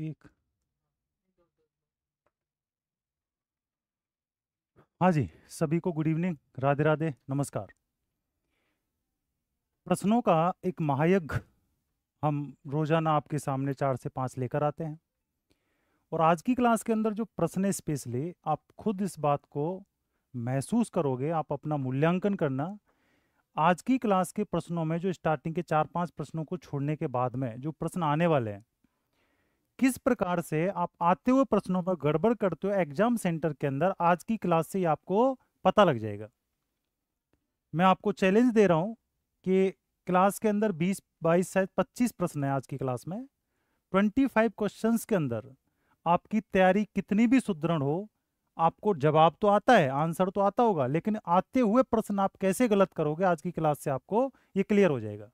एक हाँ जी सभी को गुड इवनिंग राधे राधे नमस्कार प्रश्नों का एक महायज्ञ हम रोजाना आपके सामने चार से पांच लेकर आते हैं और आज की क्लास के अंदर जो प्रश्न स्पेशली आप खुद इस बात को महसूस करोगे आप अपना मूल्यांकन करना आज की क्लास के प्रश्नों में जो स्टार्टिंग के चार पांच प्रश्नों को छोड़ने के बाद में जो प्रश्न आने वाले हैं किस प्रकार से आप आते हुए प्रश्नों पर गड़बड़ करते हो एग्जाम सेंटर के अंदर आज की क्लास से आपको पता लग जाएगा मैं आपको चैलेंज दे रहा हूं कि क्लास के अंदर 20 22 शायद 25 प्रश्न है आज की क्लास में 25 क्वेश्चन के अंदर आपकी तैयारी कितनी भी सुदृढ़ हो आपको जवाब तो आता है आंसर तो आता होगा लेकिन आते हुए प्रश्न आप कैसे गलत करोगे आज की क्लास से आपको ये क्लियर हो जाएगा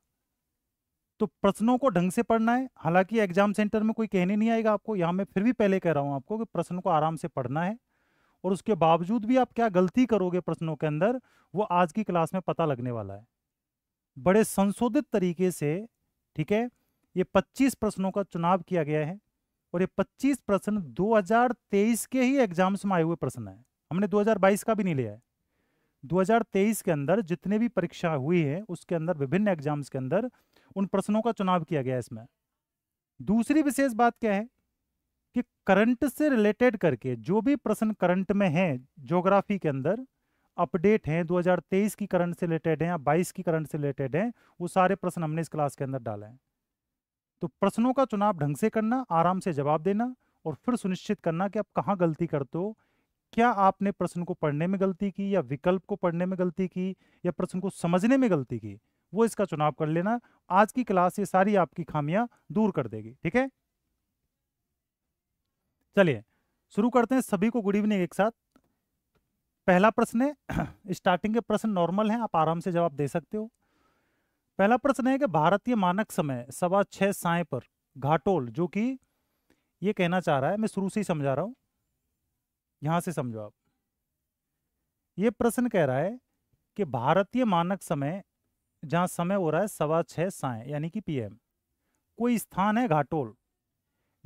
तो प्रश्नों को ढंग से पढ़ना है हालांकि एग्जाम सेंटर में कोई कहने नहीं आएगा आपको यहाँ मैं फिर भी पहले कह रहा हूँ आपको कि प्रश्न को आराम से पढ़ना है और उसके बावजूद भी आप क्या गलती करोगे प्रश्नों के अंदर वो आज की क्लास में पता लगने वाला है बड़े संशोधित तरीके से ठीक है ये 25 प्रश्नों का चुनाव किया गया है और ये 25 प्रश्न 2023 के ही एग्जाम्स में आए हुए प्रश्न है हमने 2022 का भी नहीं लिया है 2023 के अंदर जितने भी परीक्षा हुई है उसके अंदर विभिन्न एग्जाम्स के अंदर उन प्रश्नों का चुनाव किया गया इसमें दूसरी विशेष बात क्या है कि करंट से रिलेटेड करके जो भी प्रश्न करंट में है ज्योग्राफी के अंदर अपडेट हैं 2023 की करंट से रिलेटेड हैं या 22 की करंट से रिलेटेड हैं वो सारे प्रश्न हमने इस क्लास के अंदर डाले हैं तो प्रश्नों का चुनाव ढंग से करना आराम से जवाब देना और फिर सुनिश्चित करना कि आप कहाँ गलती करते हो क्या आपने प्रश्न को पढ़ने में गलती की या विकल्प को पढ़ने में गलती की या प्रश्न को समझने में गलती की वो इसका चुनाव कर लेना आज की क्लास ये सारी आपकी खामियां दूर कर देगी ठीक है चलिए शुरू करते हैं सभी को गुड इवनिंग एक साथ पहला प्रश्न है स्टार्टिंग के प्रश्न नॉर्मल है आप आराम से जवाब दे सकते हो पहला प्रश्न है कि भारतीय मानक समय सवा छह साय पर घाटोल जो कि ये कहना चाह रहा है मैं शुरू से ही समझा रहा हूं यहां से समझो आप ये प्रश्न कह रहा है कि भारतीय मानक समय जहाँ समय हो रहा है सवा छः साय यानी कि पीएम कोई स्थान है घाटोल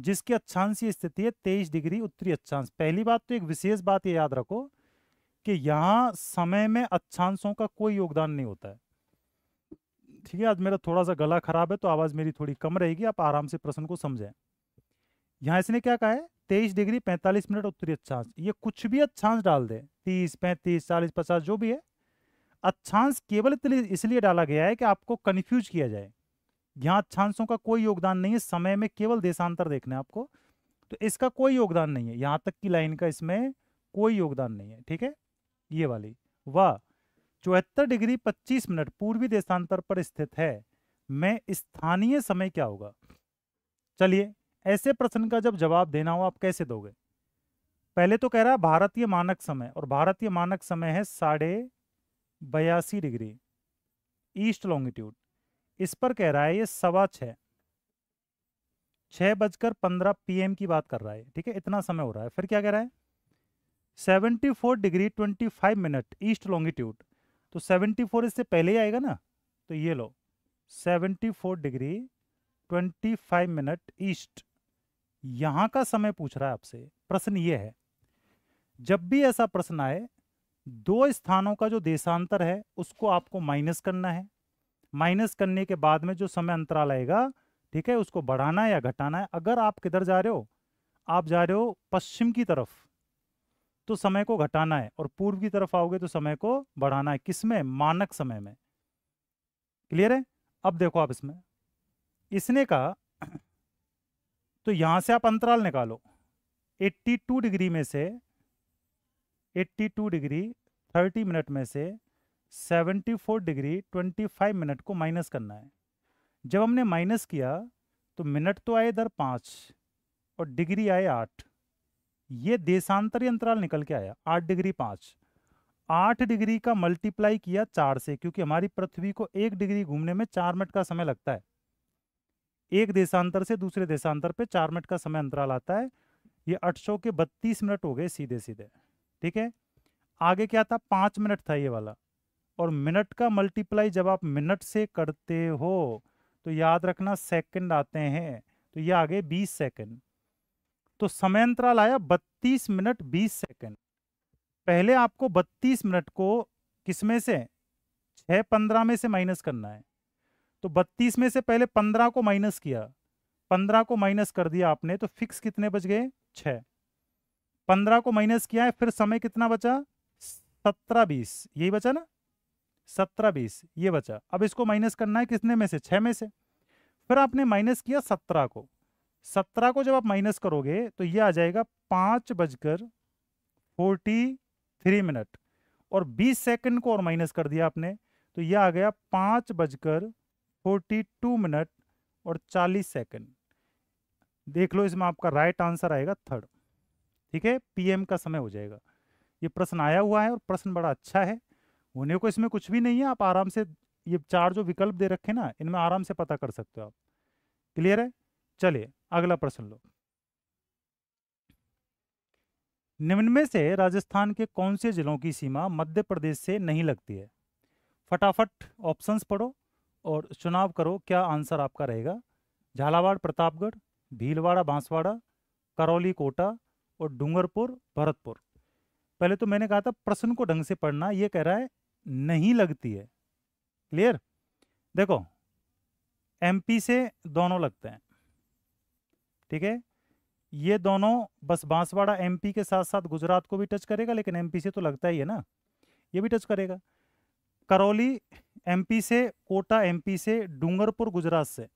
जिसकी अच्छांशी स्थिति है तेईस डिग्री उत्तरी अच्छांश पहली बात तो एक विशेष बात ये याद रखो कि यहाँ समय में अच्छांशों का कोई योगदान नहीं होता है ठीक है आज मेरा थोड़ा सा गला खराब है तो आवाज़ मेरी थोड़ी कम रहेगी आप आराम से प्रश्न को समझें यहाँ इसने क्या कहा है तेईस डिग्री पैंतालीस मिनट उत्तरी अच्छांश ये कुछ भी अच्छांश डाल दे तीस पैंतीस चालीस पचास जो भी है अच्छांश केवल इसलिए डाला गया है कि आपको कन्फ्यूज किया जाए यहाँ अच्छांशों का कोई योगदान नहीं है समय में केवल देशांतर देखना है आपको तो इसका कोई योगदान नहीं है यहाँ तक की लाइन का इसमें कोई योगदान नहीं है ठीक है ये वाली वह चौहत्तर डिग्री पच्चीस मिनट पूर्वी देशांतर पर स्थित है मैं स्थानीय समय क्या होगा चलिए ऐसे प्रश्न का जब जवाब देना हो आप कैसे दोगे पहले तो कह रहा है भारतीय मानक समय और भारतीय मानक समय है साढ़े बयासी डिग्री ईस्ट लॉन्गिट्यूड इस पर कह रहा है ये सवा छः छः बजकर पंद्रह पीएम की बात कर रहा है ठीक है इतना समय हो रहा है फिर क्या कह रहा है seventy four degree twenty five minute east longitude तो सेवेंटी फोर इससे पहले ही आएगा ना तो ये लो seventy four degree twenty five minute east यहाँ का समय पूछ रहा है आपसे प्रश्न ये है जब भी ऐसा प्रश्न आए दो स्थानों का जो देशांतर है उसको आपको माइनस करना है माइनस करने के बाद में जो समय अंतराल आएगा ठीक है उसको बढ़ाना है या घटाना है अगर आप किधर जा रहे हो आप जा रहे हो पश्चिम की तरफ तो समय को घटाना है और पूर्व की तरफ आओगे तो समय को बढ़ाना है किसमें मानक समय में क्लियर है अब देखो आप इसमें इसने कहा तो यहां से आप अंतराल निकालो 82 डिग्री में से 82 डिग्री 30 मिनट में से 74 डिग्री 25 मिनट को माइनस करना है जब हमने माइनस किया तो मिनट तो आए इधर पाँच और डिग्री आए आठ ये देशांतरी अंतराल निकल के आया आठ डिग्री पाँच आठ डिग्री का मल्टीप्लाई किया चार से क्योंकि हमारी पृथ्वी को एक डिग्री घूमने में चार मिनट का समय लगता है एक देशांतर से दूसरे देशांतर पे चार मिनट का समय अंतराल आता है ये 800 के 32 मिनट हो गए सीधे सीधे ठीक है आगे क्या था पांच मिनट था ये वाला और मिनट का मल्टीप्लाई जब आप मिनट से करते हो तो याद रखना सेकंड आते हैं तो ये आगे 20 सेकंड तो समय अंतराल आया 32 मिनट 20 सेकंड पहले आपको 32 मिनट को किसमें से छः पंद्रह में से माइनस करना है तो 32 में से पहले 15 को माइनस किया 15 को माइनस कर दिया आपने तो फिक्स कितने बच गए छः पंद्रह को माइनस किया है फिर समय कितना बचा सत्रह बीस यही बचा ना सत्रह बीस ये बचा अब इसको माइनस करना है किसने में से छः में से फिर आपने माइनस किया सत्रह को सत्रह को जब आप माइनस करोगे तो ये आ जाएगा पाँच बजकर फोर्टी थ्री मिनट और बीस सेकंड को और माइनस कर दिया आपने तो यह आ गया पाँच बजकर फोर्टी टू मिनट और चालीस सेकंड देख लो इसमें आपका राइट आंसर आएगा थर्ड ठीक है पीएम का समय हो जाएगा ये प्रश्न आया हुआ है और प्रश्न बड़ा अच्छा है होने को इसमें कुछ भी नहीं है आप आराम से ये चार जो विकल्प दे रखे ना इनमें आराम से पता कर सकते हो आप क्लियर है चलिए अगला प्रश्न लो निम्न में से राजस्थान के कौन से जिलों की सीमा मध्य प्रदेश से नहीं लगती है फटाफट ऑप्शंस पढ़ो और चुनाव करो क्या आंसर आपका रहेगा झालावाड़ प्रतापगढ़ भीलवाड़ा बांसवाड़ा करौली कोटा और डूंगरपुर भरतपुर पहले तो मैंने कहा था प्रश्न को ढंग से पढ़ना ये कह रहा है नहीं लगती है क्लियर देखो एमपी से दोनों लगते हैं ठीक है ये दोनों बस बांसवाड़ा एमपी के साथ साथ गुजरात को भी टच करेगा लेकिन एमपी से तो लगता ही है ना ये भी टच करेगा करौली एमपी से कोटा एमपी से डूंगरपुर गुजरात से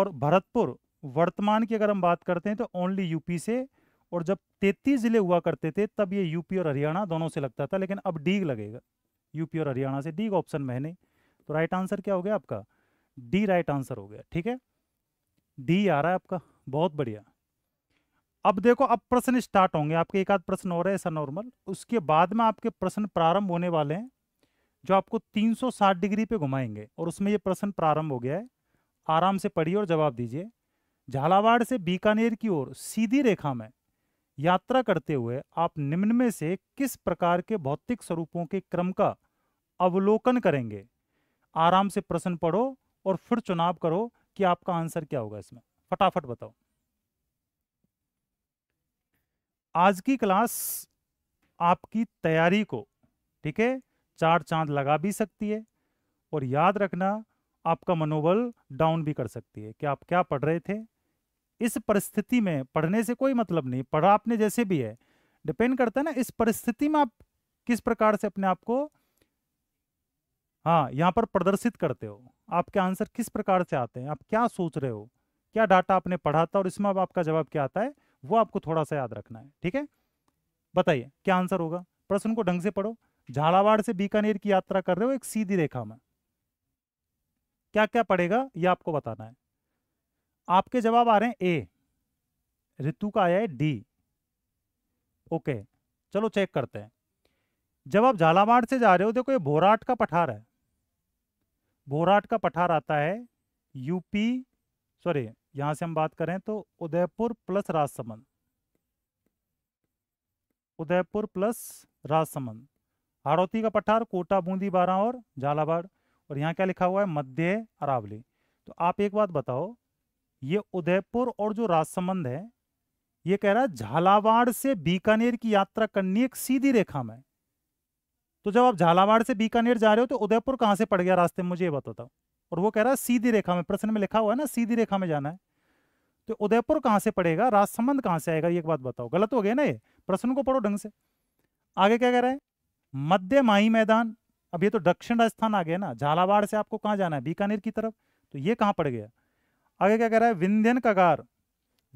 और भरतपुर वर्तमान की अगर हम बात करते हैं तो ओनली यूपी से और जब तेतीस ज़िले हुआ करते थे तब ये यूपी और हरियाणा दोनों से लगता था लेकिन अब डीग लगेगा यूपी और हरियाणा से डीग ऑप्शन में तो राइट आंसर क्या हो गया आपका डी राइट आंसर हो गया ठीक है डी आ रहा है आपका बहुत बढ़िया अब देखो अब प्रश्न स्टार्ट होंगे आपके एक आध प्रश्न हो रहे हैं ऐसा नॉर्मल उसके बाद में आपके प्रश्न प्रारंभ होने वाले हैं जो आपको 360 डिग्री पे घुमाएंगे और उसमें ये प्रश्न प्रारंभ हो गया है आराम से पढ़िए और जवाब दीजिए झालावाड़ से बीकानेर की ओर सीधी रेखा में यात्रा करते हुए आप निम्न में से किस प्रकार के भौतिक स्वरूपों के क्रम का अवलोकन करेंगे आराम से प्रश्न पढ़ो और फिर चुनाव करो कि आपका आंसर क्या होगा इसमें फटाफट बताओ आज की क्लास आपकी तैयारी को ठीक है चार चांद लगा भी सकती है और याद रखना आपका मनोबल डाउन भी कर सकती है कि आप क्या पढ़ रहे थे इस परिस्थिति में पढ़ने से कोई मतलब नहीं पढ़ा आपने जैसे भी है डिपेंड करता है ना इस परिस्थिति में आप किस प्रकार से अपने आप को हाँ यहाँ पर प्रदर्शित करते हो आपके आंसर किस प्रकार से आते हैं आप क्या सोच रहे हो क्या डाटा आपने पढ़ा था और इसमें अब आपका जवाब क्या आता है वो आपको थोड़ा सा याद रखना है ठीक है बताइए क्या आंसर होगा प्रश्न को ढंग से पढ़ो झालावाड़ से बीकानेर की यात्रा कर रहे हो एक सीधी रेखा में क्या क्या पड़ेगा ये आपको बताना है आपके जवाब आ रहे हैं ए ऋतु का आया है डी ओके चलो चेक करते हैं जब आप झालावाड़ से जा रहे हो देखो ये भोराट का पठार है भोराट का पठार आता है यूपी सॉरी यहां से हम बात करें तो उदयपुर प्लस राजसमंद उदयपुर प्लस राजसमंद हाड़ौती का पठार कोटा बूंदी बारह और झालावाड़ और यहाँ क्या लिखा हुआ है मध्य अरावली तो आप एक बात बताओ ये उदयपुर और जो राजसमंद है ये कह रहा है झालावाड़ से बीकानेर की यात्रा करनी एक सीधी रेखा में तो जब आप झालावाड़ से बीकानेर जा रहे हो तो उदयपुर कहां से पड़ गया रास्ते में मुझे ये बताओ और वो कह रहा है सीधी रेखा में प्रश्न में लिखा हुआ है ना सीधी रेखा में जाना है तो उदयपुर कहां से पड़ेगा राजसमंद कहां से आएगा ये एक बात बताओ गलत हो गया ना ये प्रश्न को पढ़ो ढंग से आगे क्या कह रहा है मध्य माही मैदान अब ये तो दक्षिण राजस्थान आ गया ना झालावाड़ से आपको कहाँ जाना है बीकानेर की तरफ तो ये कहाँ पड़ गया आगे क्या कह रहा है विंध्यन कगार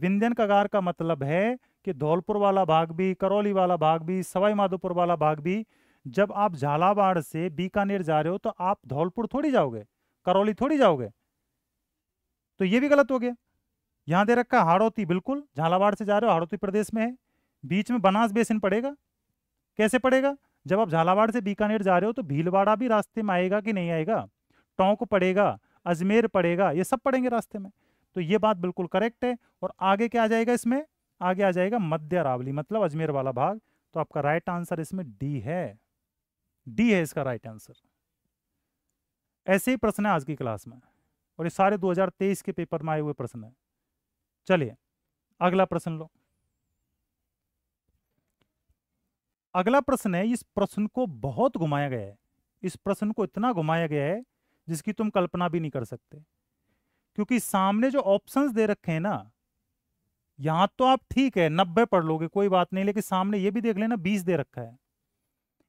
विंध्यन कगार का मतलब है कि धौलपुर वाला भाग भी करौली वाला भाग भी सवाई माधोपुर वाला भाग भी जब आप झालावाड़ से बीकानेर जा रहे हो तो आप धौलपुर थोड़ी जाओगे करौली थोड़ी जाओगे तो ये भी गलत हो गया यहां दे रखा हाड़ोती बिल्कुल झालावाड़ से जा रहे हो हाड़ोती प्रदेश में है बीच में बनास बेसिन पड़ेगा कैसे पड़ेगा जब आप झालावाड़ से बीकानेर जा रहे हो तो भीलवाड़ा भी रास्ते में आएगा कि नहीं आएगा टोंक पड़ेगा अजमेर पड़ेगा ये सब पढ़ेंगे रास्ते में तो ये बात बिल्कुल करेक्ट है और आगे क्या आ जाएगा इसमें आगे आ जाएगा मध्य अरावली मतलब अजमेर वाला भाग तो आपका राइट आंसर इसमें डी है डी है इसका राइट आंसर ऐसे ही प्रश्न है आज की क्लास में और ये सारे 2023 के पेपर में आए हुए प्रश्न है चलिए अगला प्रश्न लो अगला प्रश्न है इस प्रश्न को बहुत घुमाया गया है इस प्रश्न को इतना घुमाया गया है जिसकी तुम कल्पना भी नहीं कर सकते क्योंकि सामने जो ऑप्शंस दे रखे हैं ना यहां तो आप ठीक है नब्बे पढ़ लोगे कोई बात नहीं लेकिन सामने ये भी देख लेना बीस दे रखा है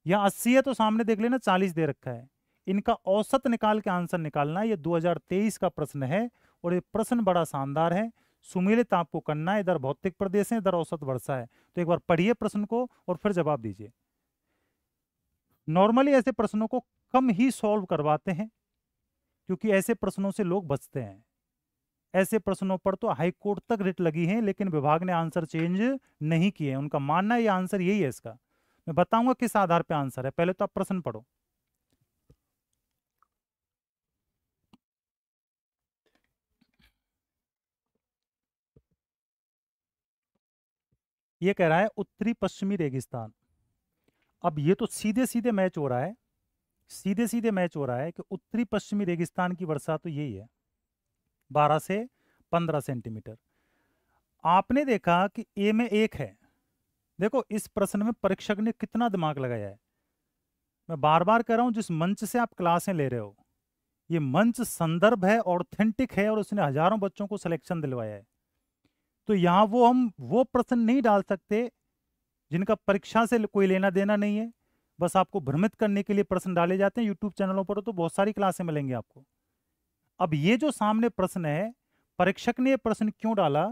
या अस्सी है तो सामने देख लेना चालीस दे रखा है इनका औसत निकाल के आंसर निकालना है ये 2023 का प्रश्न है और ये प्रश्न बड़ा शानदार है सुमेलित तो आपको करना है इधर भौतिक प्रदेश है इधर औसत वर्षा है तो एक बार पढ़िए प्रश्न को और फिर जवाब दीजिए नॉर्मली ऐसे प्रश्नों को कम ही सॉल्व करवाते हैं क्योंकि ऐसे प्रश्नों से लोग बचते हैं ऐसे प्रश्नों पर तो हाई कोर्ट तक रिट लगी है लेकिन विभाग ने आंसर चेंज नहीं किए उनका मानना या आंसर यही है इसका मैं बताऊंगा किस आधार पर आंसर है पहले तो आप प्रश्न पढ़ो ये कह रहा है उत्तरी पश्चिमी रेगिस्तान अब ये तो सीधे सीधे मैच हो रहा है सीधे सीधे मैच हो रहा है कि उत्तरी पश्चिमी रेगिस्तान की वर्षा तो यही है 12 से 15 सेंटीमीटर आपने देखा कि ए में एक है देखो इस प्रश्न में परीक्षक ने कितना दिमाग लगाया है मैं बार बार कह रहा हूं जिस मंच से आप क्लासें ले रहे हो ये मंच संदर्भ है ऑथेंटिक है और उसने हजारों बच्चों को सिलेक्शन दिलवाया है तो यहाँ वो हम वो प्रश्न नहीं डाल सकते जिनका परीक्षा से कोई लेना देना नहीं है बस आपको भ्रमित करने के लिए प्रश्न डाले जाते हैं यूट्यूब चैनलों पर तो बहुत सारी क्लासें मिलेंगी आपको अब ये जो सामने प्रश्न है परीक्षक ने यह प्रश्न क्यों डाला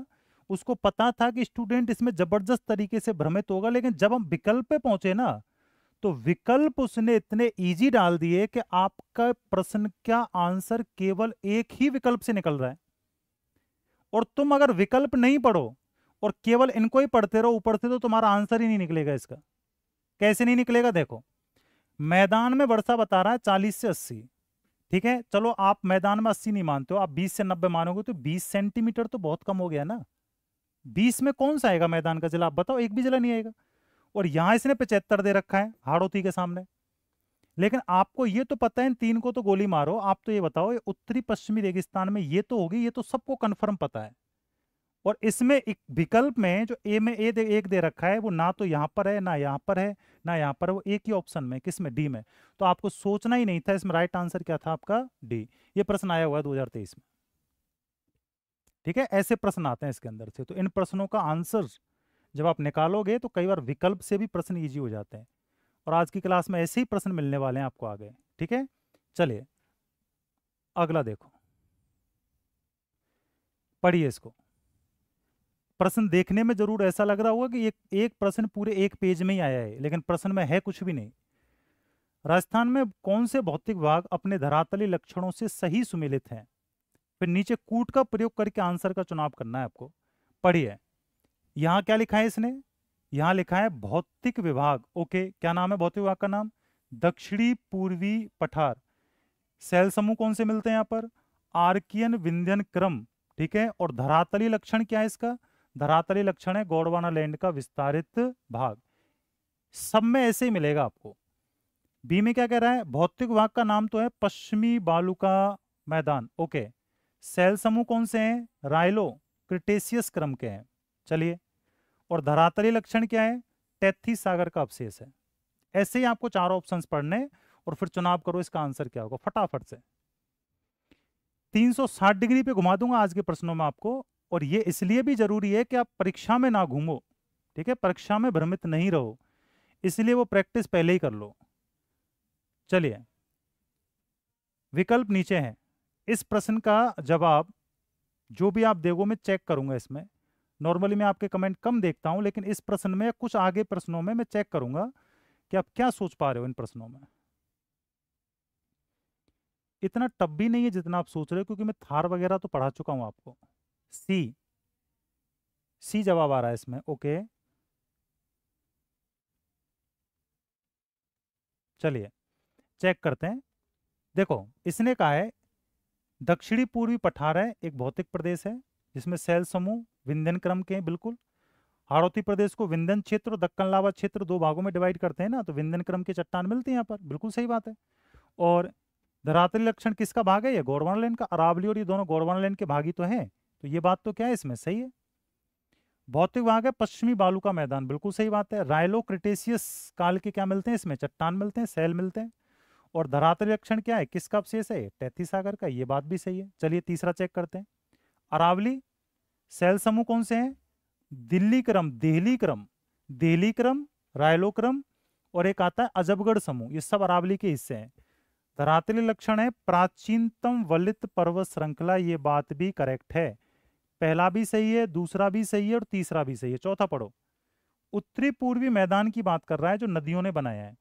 उसको पता था कि स्टूडेंट इसमें जबरदस्त तरीके से भ्रमित होगा लेकिन जब हम विकल्प पे पहुंचे ना तो विकल्प उसने इतने इजी डाल दिए कि आपका प्रश्न का आंसर केवल एक ही विकल्प से निकल रहा है और तुम अगर विकल्प नहीं पढ़ो और केवल इनको ही पढ़ते रहो ऊपर से तो तुम्हारा आंसर ही नहीं निकलेगा इसका कैसे नहीं निकलेगा देखो मैदान में वर्षा बता रहा है चालीस से अस्सी ठीक है चलो आप मैदान में अस्सी नहीं मानते हो आप बीस से नब्बे मानोगे तो बीस सेंटीमीटर तो बहुत कम हो गया ना बीस में कौन सा आएगा मैदान का जिला आप बताओ एक भी जिला नहीं आएगा और यहाँ इसने पचहत्तर दे रखा है हाड़ोती के सामने लेकिन आपको ये तो पता है तीन को तो गोली मारो आप तो ये बताओ ये उत्तरी पश्चिमी रेगिस्तान में ये तो होगी ये तो सबको कंफर्म पता है और इसमें एक विकल्प में जो ए में ए दे, एक दे रखा है वो ना तो यहाँ पर है ना यहाँ पर है ना यहाँ पर है वो एक ही ऑप्शन में किस में डी में तो आपको सोचना ही नहीं था इसमें राइट आंसर क्या था आपका डी ये प्रश्न आया हुआ है 2023 में ठीक है ऐसे प्रश्न आते हैं इसके अंदर से तो इन प्रश्नों का आंसर जब आप निकालोगे तो कई बार विकल्प से भी प्रश्न ईजी हो जाते हैं और आज की क्लास में ऐसे ही प्रश्न मिलने वाले हैं आपको आगे ठीक है चलिए अगला देखो पढ़िए इसको प्रश्न देखने में जरूर ऐसा लग रहा होगा कि एक एक प्रश्न पूरे एक पेज में ही आया है लेकिन प्रश्न में है कुछ भी नहीं राजस्थान में कौन से भौतिक भाग अपने धरातली लक्षणों से सही सुमिलित हैं फिर नीचे कूट का प्रयोग करके आंसर का चुनाव करना है आपको पढ़िए यहाँ क्या लिखा है इसने यहाँ लिखा है भौतिक विभाग ओके क्या नाम है भौतिक विभाग का नाम दक्षिणी पूर्वी पठार सेल समूह कौन से मिलते हैं यहाँ पर आर्कियन विंध्यन क्रम ठीक है और धरातली लक्षण क्या है इसका धरातली लक्षण है गोडवाना लैंड का विस्तारित भाग सब में ऐसे ही मिलेगा आपको बी में क्या कह रहा है भौतिक भाग का नाम तो है पश्चिमी बालूका मैदान ओके सेल समूह कौन से हैं रायलो क्रिटेशियस क्रम के हैं चलिए और धरातली लक्षण क्या है टैथी सागर का अवशेष है ऐसे ही आपको चारों ऑप्शंस पढ़ने और फिर चुनाव करो इसका आंसर क्या होगा फटाफट से 360 डिग्री पे घुमा दूंगा आज के प्रश्नों में आपको और ये इसलिए भी ज़रूरी है कि आप परीक्षा में ना घूमो ठीक है परीक्षा में भ्रमित नहीं रहो इसलिए वो प्रैक्टिस पहले ही कर लो चलिए विकल्प नीचे हैं इस प्रश्न का जवाब जो भी आप देगो मैं चेक करूंगा इसमें नॉर्मली मैं आपके कमेंट कम देखता हूं लेकिन इस प्रश्न में कुछ आगे प्रश्नों में मैं चेक करूंगा कि आप क्या सोच पा रहे हो इन प्रश्नों में इतना टब भी नहीं है जितना आप सोच रहे हो क्योंकि मैं थार वगैरह तो पढ़ा चुका हूं आपको सी सी जवाब आ रहा है इसमें ओके चलिए चेक करते हैं देखो इसने कहा है दक्षिणी पूर्वी पठार है एक भौतिक प्रदेश है जिसमें सेल समूह विंध्यन क्रम के हैं बिल्कुल हाड़ौती प्रदेश को विंध्यन क्षेत्र और दक्कन लावा क्षेत्र दो भागों में डिवाइड करते हैं ना तो विंध्यन क्रम के चट्टान मिलते हैं यहाँ पर बिल्कुल सही बात है और धरातली लक्षण किसका भाग है ये गौरवर्ण लेन का अरावली और ये दोनों गौरवर्ण लेन के भागी तो हैं तो ये बात तो क्या है इसमें सही है भौतिक भाग है पश्चिमी बालू का मैदान बिल्कुल सही बात है रायलो क्रिटेशियस काल के क्या मिलते हैं इसमें चट्टान मिलते हैं सैल मिलते हैं और धरातल लक्षण क्या है किसका अवशेष है टैथी सागर का ये बात भी सही है चलिए तीसरा चेक करते हैं अरावली सैल समूह कौन से हैं दिल्ली क्रम देहली क्रम देहली क्रम रायलो क्रम और एक आता है अजबगढ़ समूह ये सब अरावली के हिस्से हैं धरातली लक्षण है प्राचीनतम वलित पर्वत श्रृंखला ये बात भी करेक्ट है पहला भी सही है दूसरा भी सही है और तीसरा भी सही है चौथा पढ़ो उत्तरी पूर्वी मैदान की बात कर रहा है जो नदियों ने बनाया है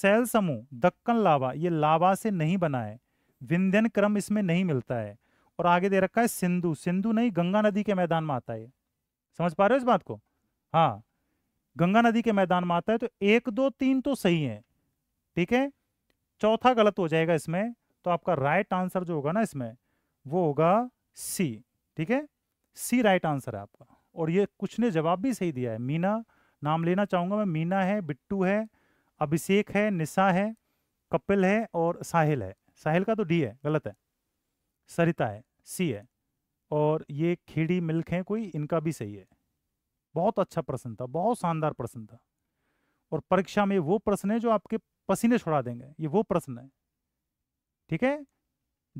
सैल समूह दक्कन लावा ये लावा से नहीं बना है विंध्यन क्रम इसमें नहीं मिलता है और आगे दे रखा है सिंधु सिंधु नहीं गंगा नदी के मैदान में आता है समझ पा रहे हो इस बात को हाँ गंगा नदी के मैदान में आता है तो एक दो तीन तो सही है ठीक है चौथा गलत हो जाएगा इसमें तो आपका राइट आंसर जो होगा ना इसमें वो होगा सी ठीक है सी राइट आंसर है आपका और ये कुछ ने जवाब भी सही दिया है मीना नाम लेना चाहूँगा मैं मीना है बिट्टू है अभिषेक है निशा है कपिल है और साहिल है साहिल का तो डी है गलत है सरिता है सी है और ये खेड़ी मिल्क है कोई इनका भी सही है बहुत अच्छा प्रश्न था बहुत शानदार प्रश्न था और परीक्षा में वो प्रश्न है जो आपके पसीने छोड़ा देंगे ये वो प्रश्न है ठीक है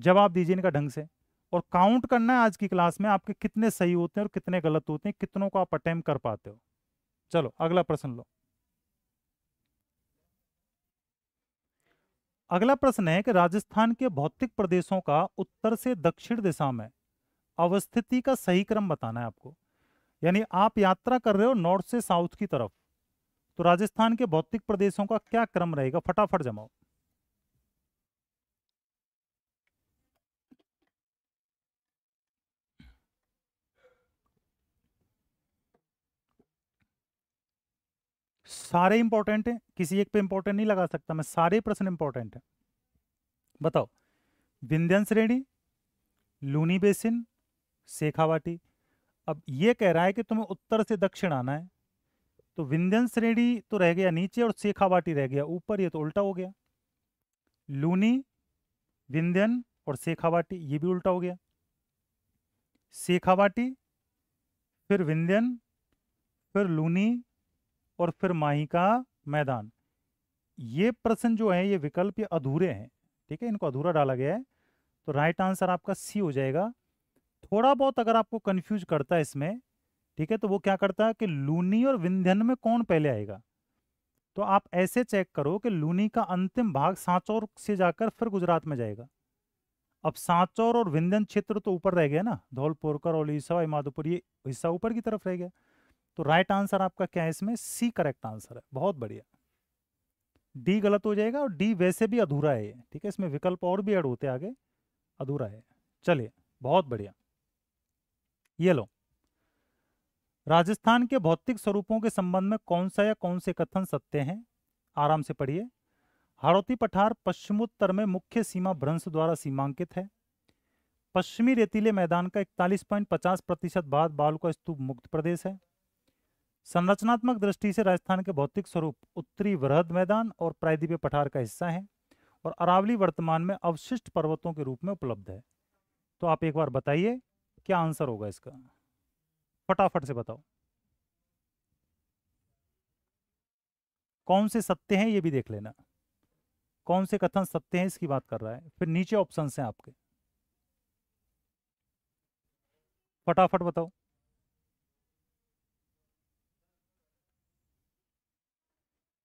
जवाब दीजिए इनका ढंग से और काउंट करना है आज की क्लास में आपके कितने सही होते हैं और कितने गलत होते हैं कितनों को आप अटेम्प कर पाते हो चलो अगला प्रश्न लो अगला प्रश्न है कि राजस्थान के भौतिक प्रदेशों का उत्तर से दक्षिण दिशा में अवस्थिति का सही क्रम बताना है आपको यानी आप यात्रा कर रहे हो नॉर्थ से साउथ की तरफ तो राजस्थान के भौतिक प्रदेशों का क्या क्रम रहेगा फटाफट जमाओ सारे इंपॉर्टेंट हैं किसी एक पे इंपॉर्टेंट नहीं लगा सकता मैं सारे प्रश्न इंपॉर्टेंट हैं बताओ विंध्यन श्रेणी लूनी बेसिन शेखावाटी अब ये कह रहा है कि तुम्हें उत्तर से दक्षिण आना है तो विंध्यन श्रेणी तो रह गया नीचे और शेखावाटी रह गया ऊपर ये तो उल्टा हो गया लूनी विंध्यन और शेखावाटी ये भी उल्टा हो गया शेखावाटी फिर विंध्यन फिर लूनी और फिर माही का मैदान ये प्रश्न जो है ये विकल्प ये अधूरे हैं ठीक है इनको अधूरा डाला गया है तो राइट आंसर आपका सी हो जाएगा थोड़ा बहुत अगर आपको कंफ्यूज करता है इसमें ठीक है तो वो क्या करता है कि लूनी और विंध्यन में कौन पहले आएगा तो आप ऐसे चेक करो कि लूनी का अंतिम भाग सांचौर से जाकर फिर गुजरात में जाएगा अब सांचौर और विंध्यन क्षेत्र तो ऊपर रह गया ना धौलपुर करौली सवाई माधोपुर ये हिस्सा ऊपर की तरफ रह गया तो राइट आंसर आपका क्या है इसमें सी करेक्ट आंसर है बहुत बढ़िया डी गलत हो जाएगा और डी वैसे भी अधूरा है ठीक है इसमें विकल्प और भी ऐड होते आगे अधूरा है चलिए बहुत बढ़िया ये लो राजस्थान के भौतिक स्वरूपों के संबंध में कौन सा या कौन से कथन सत्य हैं आराम से पढ़िए हड़ौती पठार पश्चिमोत्तर में मुख्य सीमा भ्रंश द्वारा सीमांकित है पश्चिमी रेतीले मैदान का पचास प्रतिशत बाद बाल का स्तूप मुक्त प्रदेश है संरचनात्मक दृष्टि से राजस्थान के भौतिक स्वरूप उत्तरी वृहद मैदान और प्रायद्वीपीय पठार का हिस्सा है और अरावली वर्तमान में अवशिष्ट पर्वतों के रूप में उपलब्ध है तो आप एक बार बताइए क्या आंसर होगा इसका फटाफट से बताओ कौन से सत्य हैं ये भी देख लेना कौन से कथन सत्य हैं इसकी बात कर रहा है फिर नीचे ऑप्शन हैं आपके फटाफट बताओ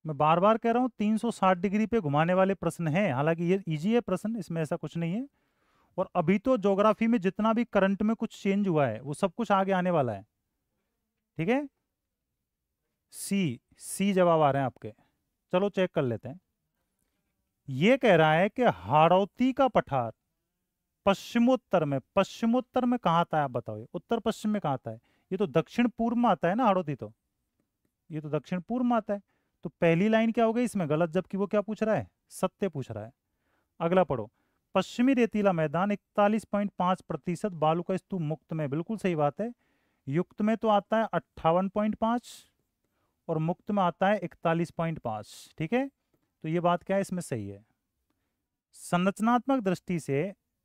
मैं बार बार कह रहा हूँ 360 डिग्री पे घुमाने वाले प्रश्न हैं हालांकि ये इजी है प्रश्न इसमें ऐसा कुछ नहीं है और अभी तो ज्योग्राफी में जितना भी करंट में कुछ चेंज हुआ है वो सब कुछ आगे आने वाला है ठीक है सी सी जवाब आ रहे हैं आपके चलो चेक कर लेते हैं ये कह रहा है कि हारौती का पठार पश्चिमोत्तर में पश्चिमोत्तर में कहा आता है आप बताओ उत्तर पश्चिम में कहा आता है ये तो दक्षिण पूर्व में आता है ना हारौती तो ये तो दक्षिण पूर्व में आता है तो पहली लाइन क्या हो गई इसमें गलत जबकि वो क्या पूछ रहा है सत्य पूछ रहा है अगला पढ़ो पश्चिमी रेतीला मैदान इकतालीस पॉइंट पांच प्रतिशत बालू का स्तूप मुक्त में बिल्कुल सही बात है युक्त में तो आता है अट्ठावन पॉइंट और मुक्त में आता है इकतालीस पॉइंट पांच ठीक है तो ये बात क्या है इसमें सही है संरचनात्मक दृष्टि से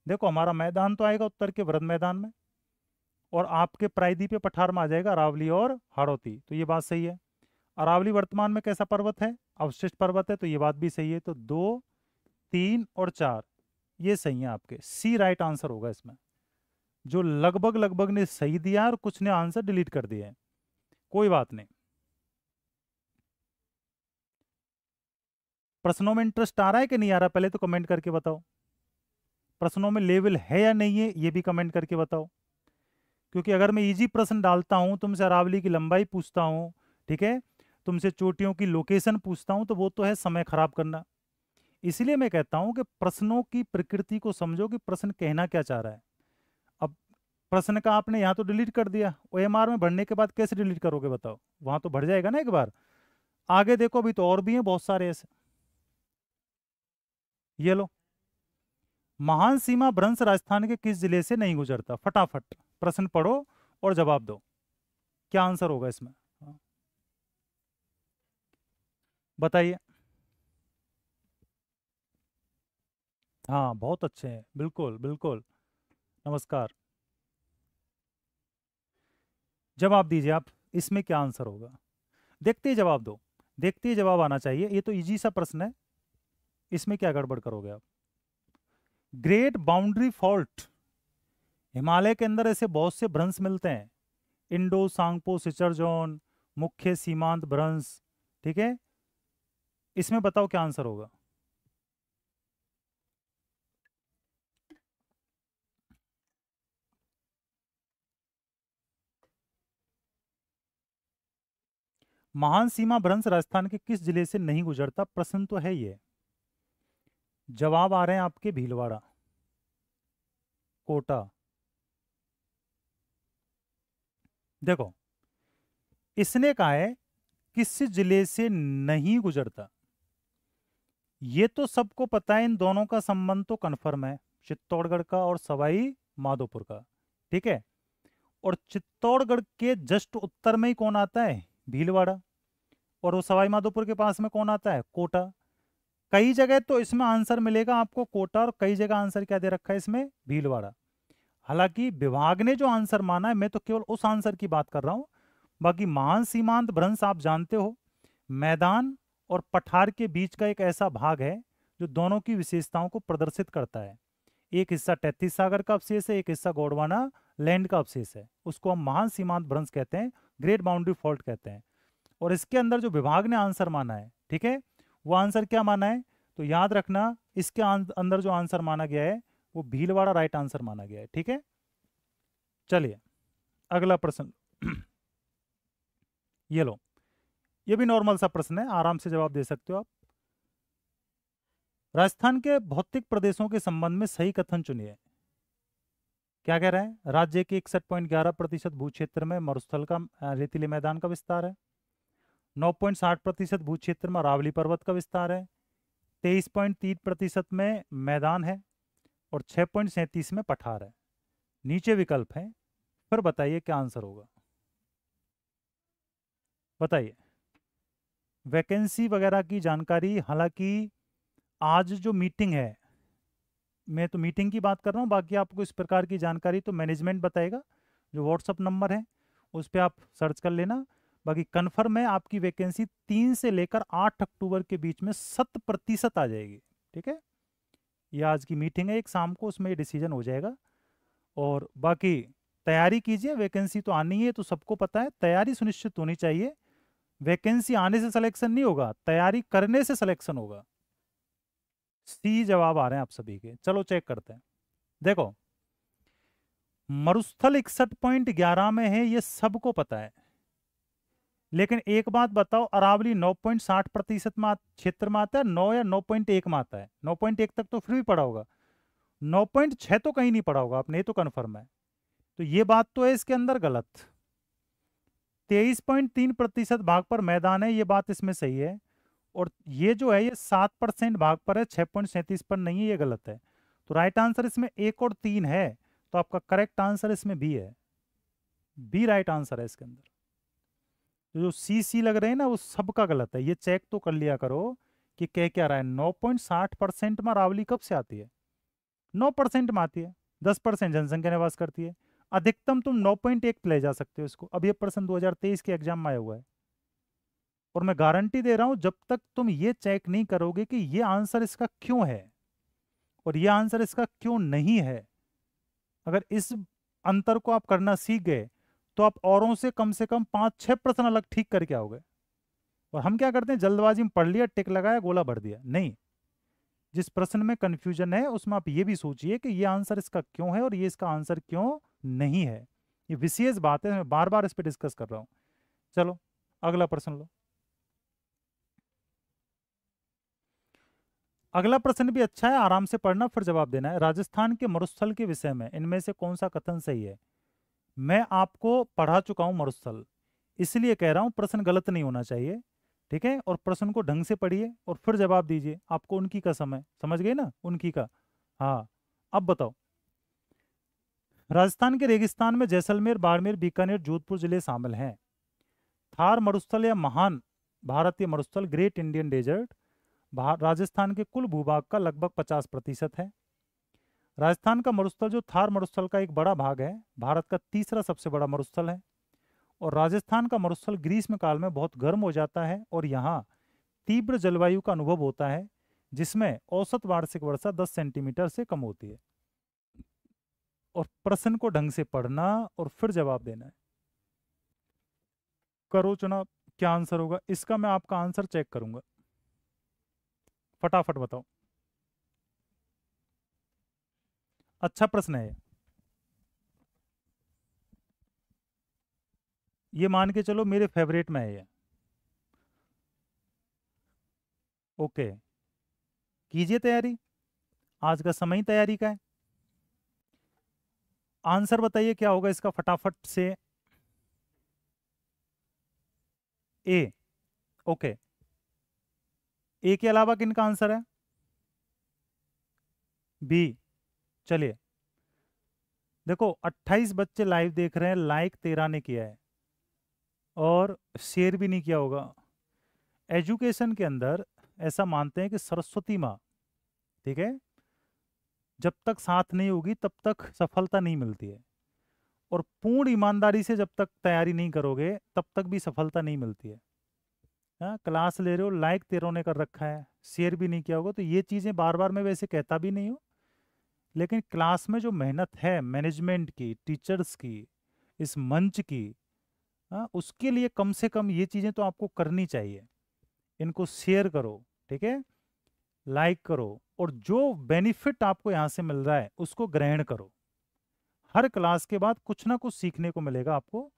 देखो हमारा मैदान तो आएगा उत्तर के वृद्ध मैदान में और आपके प्रायद्वीपीय पठार में आ जाएगा अरावली और हाड़ौती तो ये बात सही है अरावली वर्तमान में कैसा पर्वत है अवशिष्ट पर्वत है तो ये बात भी सही है तो दो तीन और चार ये सही है आपके सी राइट आंसर होगा इसमें जो लगभग लगभग ने सही दिया और कुछ ने आंसर डिलीट कर दिया है कोई बात नहीं प्रश्नों में इंटरेस्ट आ रहा है कि नहीं आ रहा पहले तो कमेंट करके बताओ प्रश्नों में लेवल है या नहीं है ये भी कमेंट करके बताओ क्योंकि अगर मैं इजी प्रश्न डालता हूं तो तुमसे अरावली की लंबाई पूछता हूं ठीक है तुमसे चोटियों की लोकेशन पूछता हूँ तो वो तो है समय खराब करना इसलिए मैं कहता हूँ कि प्रश्नों की प्रकृति को समझो कि प्रश्न कहना क्या चाह रहा है अब प्रश्न का आपने यहाँ तो डिलीट कर दिया ओ में भरने के बाद कैसे डिलीट करोगे बताओ वहाँ तो भर जाएगा ना एक बार आगे देखो अभी तो और भी हैं बहुत सारे ऐसे ये लो महान सीमा भ्रंश राजस्थान के किस जिले से नहीं गुजरता फटाफट प्रश्न पढ़ो और जवाब दो क्या आंसर होगा इसमें बताइए हाँ बहुत अच्छे हैं बिल्कुल बिल्कुल नमस्कार जवाब दीजिए आप इसमें क्या आंसर होगा देखते ही जवाब दो देखते ही जवाब आना चाहिए ये तो इजी सा प्रश्न है इसमें क्या गड़बड़ करोगे आप ग्रेट बाउंड्री फॉल्ट हिमालय के अंदर ऐसे बहुत से भ्रंश मिलते हैं इंडो सांगपो सिचरजोन मुख्य सीमांत भ्रंश ठीक है इसमें बताओ क्या आंसर होगा महान सीमा भ्रंश राजस्थान के किस जिले से नहीं गुजरता प्रश्न तो है ये जवाब आ रहे हैं आपके भीलवाड़ा कोटा देखो इसने कहा है किस जिले से नहीं गुजरता ये तो सबको पता है इन दोनों का संबंध तो कन्फर्म है चित्तौड़गढ़ का और सवाई माधोपुर का ठीक है और चित्तौड़गढ़ के जस्ट उत्तर में ही कौन आता है भीलवाड़ा और वो सवाई माधोपुर के पास में कौन आता है कोटा कई जगह तो इसमें आंसर मिलेगा आपको कोटा और कई जगह आंसर क्या दे रखा है इसमें भीलवाड़ा हालांकि विभाग ने जो आंसर माना है मैं तो केवल उस आंसर की बात कर रहा हूं बाकी महान सीमांत भ्रंश आप जानते हो मैदान और पठार के बीच का एक ऐसा भाग है जो दोनों की विशेषताओं को प्रदर्शित करता है एक हिस्सा तैतीस सागर का अवशेष है एक हिस्सा गोडवाना लैंड का अवशेष है उसको हम महान सीमांत भ्रंश कहते हैं ग्रेट बाउंड्री फॉल्ट कहते हैं और इसके अंदर जो विभाग ने आंसर माना है ठीक है वो आंसर क्या माना है तो याद रखना इसके अंदर जो आंसर माना गया है वो भीलवाड़ा राइट आंसर माना गया है ठीक है चलिए अगला प्रश्न ये लो ये भी नॉर्मल सा प्रश्न है आराम से जवाब दे सकते हो आप राजस्थान के भौतिक प्रदेशों के संबंध में सही कथन चुनिए क्या कह रहे हैं राज्य के इकसठ पॉइंट ग्यारह प्रतिशत भू क्षेत्र में मरुस्थल का रेतीले मैदान का विस्तार है नौ पॉइंट साठ प्रतिशत भू क्षेत्र में अरावली पर्वत का विस्तार है तेईस पॉइंट तीन प्रतिशत में मैदान है और छः पॉइंट सैंतीस में पठार है नीचे विकल्प हैं फिर बताइए क्या आंसर होगा बताइए वैकेंसी वगैरह की जानकारी हालांकि आज जो मीटिंग है मैं तो मीटिंग की बात कर रहा हूँ बाकी आपको इस प्रकार की जानकारी तो मैनेजमेंट बताएगा जो व्हाट्सअप नंबर है उस पर आप सर्च कर लेना बाकी कन्फर्म है आपकी वैकेंसी तीन से लेकर आठ अक्टूबर के बीच में शत प्रतिशत आ जाएगी ठीक है ये आज की मीटिंग है एक शाम को उसमें ये डिसीजन हो जाएगा और बाकी तैयारी कीजिए वैकेंसी तो आनी है तो सबको पता है तैयारी सुनिश्चित होनी चाहिए वैकेंसी आने से सिलेक्शन नहीं होगा तैयारी करने से सिलेक्शन होगा सी जवाब आ रहे हैं आप सभी के चलो चेक करते हैं देखो मरुस्थल इकसठ पॉइंट ग्यारह में है ये सबको पता है लेकिन एक बात बताओ अरावली 9.60 प्रतिशत में क्षेत्र में आता है नौ या 9.1 में आता है 9.1 तक तो फिर भी पड़ा होगा 9.6 तो कहीं नहीं पड़ा होगा आपने ये तो कन्फर्म है तो ये बात तो है इसके अंदर गलत तेईस पॉइंट तीन प्रतिशत भाग पर मैदान है ये बात इसमें सही है और ये जो है ये सात परसेंट भाग पर है छः पॉइंट सैंतीस पर नहीं है ये गलत है तो राइट आंसर इसमें एक और तीन है तो आपका करेक्ट आंसर इसमें बी है बी राइट आंसर है इसके अंदर तो जो सी सी लग रहे हैं ना वो सबका गलत है ये चेक तो कर लिया करो कि कह क्या रहा है नौ पॉइंट साठ परसेंट में रावली कब से आती है नौ परसेंट में आती है दस परसेंट जनसंख्या निवास करती है अधिकतम तुम नौ पॉइंट एक ले जा सकते हो इसको अब ये प्रश्न 2023 के एग्जाम में आया हुआ है और मैं गारंटी दे रहा हूं जब तक तुम ये चेक नहीं करोगे कि ये आंसर इसका क्यों है और ये आंसर इसका क्यों नहीं है अगर इस अंतर को आप करना सीख गए तो आप औरों से कम से कम पाँच छः प्रश्न अलग ठीक करके आओगे और हम क्या करते हैं जल्दबाजी में पढ़ लिया टिक लगाया गोला भर दिया नहीं जिस प्रश्न में कन्फ्यूजन है उसमें आप ये भी सोचिए कि ये आंसर इसका क्यों है और ये इसका आंसर क्यों नहीं है ये विशेष बात है मैं बार बार इस पर डिस्कस कर रहा हूं चलो अगला प्रश्न लो अगला प्रश्न भी अच्छा है आराम से पढ़ना फिर जवाब देना है राजस्थान के मरुस्थल के विषय में इनमें से कौन सा कथन सही है मैं आपको पढ़ा चुका हूं मरुस्थल इसलिए कह रहा हूं प्रश्न गलत नहीं होना चाहिए ठीक है और प्रश्न को ढंग से पढ़िए और फिर जवाब दीजिए आपको उनकी का समय समझ गए ना उनकी का हाँ अब बताओ राजस्थान के रेगिस्तान में जैसलमेर बाड़मेर बीकानेर जोधपुर जिले शामिल हैं थार मरुस्थल या महान भारतीय मरुस्थल ग्रेट इंडियन डेजर्ट राजस्थान के कुल भूभाग का लगभग 50 प्रतिशत है राजस्थान का मरुस्थल जो थार मरुस्थल का एक बड़ा भाग है भारत का तीसरा सबसे बड़ा मरुस्थल है और राजस्थान का मरुस्थल ग्रीष्म काल में बहुत गर्म हो जाता है और यहाँ तीव्र जलवायु का अनुभव होता है जिसमें औसत वार्षिक वर्षा 10 सेंटीमीटर से कम होती है और प्रश्न को ढंग से पढ़ना और फिर जवाब देना है करो चुनाव क्या आंसर होगा इसका मैं आपका आंसर चेक करूंगा फटाफट बताओ अच्छा प्रश्न है ये मान के चलो मेरे फेवरेट में है ये ओके कीजिए तैयारी आज का समय तैयारी का है आंसर बताइए क्या होगा इसका फटाफट से ए ओके ए के अलावा किन का आंसर है बी चलिए देखो 28 बच्चे लाइव देख रहे हैं लाइक तेरह ने किया है और शेयर भी नहीं किया होगा एजुकेशन के अंदर ऐसा मानते हैं कि सरस्वती माँ ठीक है जब तक साथ नहीं होगी तब तक सफलता नहीं मिलती है और पूर्ण ईमानदारी से जब तक तैयारी नहीं करोगे तब तक भी सफलता नहीं मिलती है हाँ क्लास ले रहे हो लाइक तेरों ने कर रखा है शेयर भी नहीं किया होगा तो ये चीज़ें बार बार मैं वैसे कहता भी नहीं हूँ लेकिन क्लास में जो मेहनत है मैनेजमेंट की टीचर्स की इस मंच की आ, हाँ, उसके लिए कम से कम ये चीज़ें तो आपको करनी चाहिए इनको शेयर करो ठीक है लाइक करो और जो बेनिफिट आपको यहां से मिल रहा है उसको ग्रहण करो हर क्लास के बाद कुछ ना कुछ सीखने को मिलेगा आपको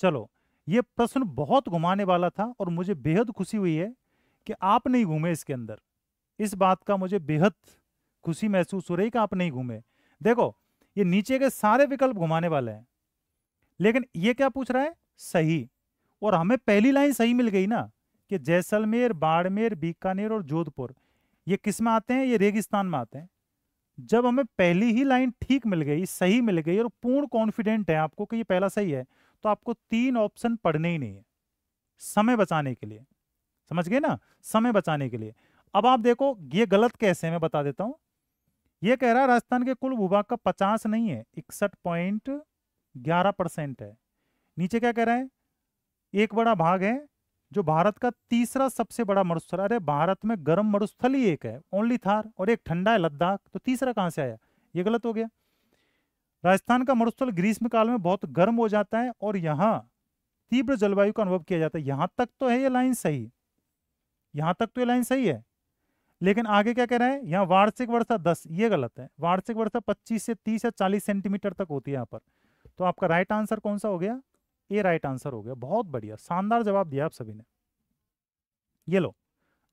चलो ये प्रश्न बहुत घुमाने वाला था और मुझे बेहद खुशी हुई है कि आप नहीं घूमे इसके अंदर इस बात का मुझे बेहद खुशी महसूस हो रही कि आप नहीं घूमे देखो ये नीचे के सारे विकल्प घुमाने वाले हैं लेकिन ये क्या पूछ रहा है सही और हमें पहली लाइन सही मिल गई ना कि जैसलमेर बाड़मेर बीकानेर और जोधपुर ये किस में आते हैं ये रेगिस्तान में आते हैं जब हमें पहली ही लाइन ठीक मिल गई सही मिल गई और पूर्ण कॉन्फिडेंट है आपको कि ये पहला सही है तो आपको तीन ऑप्शन पढ़ने ही नहीं है समय बचाने के लिए समझ गए ना समय बचाने के लिए अब आप देखो ये गलत कैसे है मैं बता देता हूं ये कह रहा है राजस्थान के कुल भूभाग का पचास नहीं है इकसठ पॉइंट ग्यारह परसेंट है नीचे क्या कह रहा है एक बड़ा भाग है जो भारत का तीसरा सबसे बड़ा मरुस्थल अरे भारत में गर्म मरुस्थल ही एक है ओनली थार और एक ठंडा है लद्दाख तो तीसरा कहाँ से आया ये गलत हो गया राजस्थान का मरुस्थल ग्रीष्म काल में बहुत गर्म हो जाता है और यहाँ तीव्र जलवायु का अनुभव किया जाता है यहाँ तक तो है ये लाइन सही यहाँ तक तो ये लाइन सही है लेकिन आगे क्या कह रहे हैं यहाँ वार्षिक वर्षा दस ये गलत है वार्षिक वर्षा पच्चीस से तीस या चालीस सेंटीमीटर तक होती है यहाँ पर तो आपका राइट आंसर कौन सा हो गया ये राइट आंसर हो गया बहुत बढ़िया शानदार जवाब दिया आप सभी ने ये लो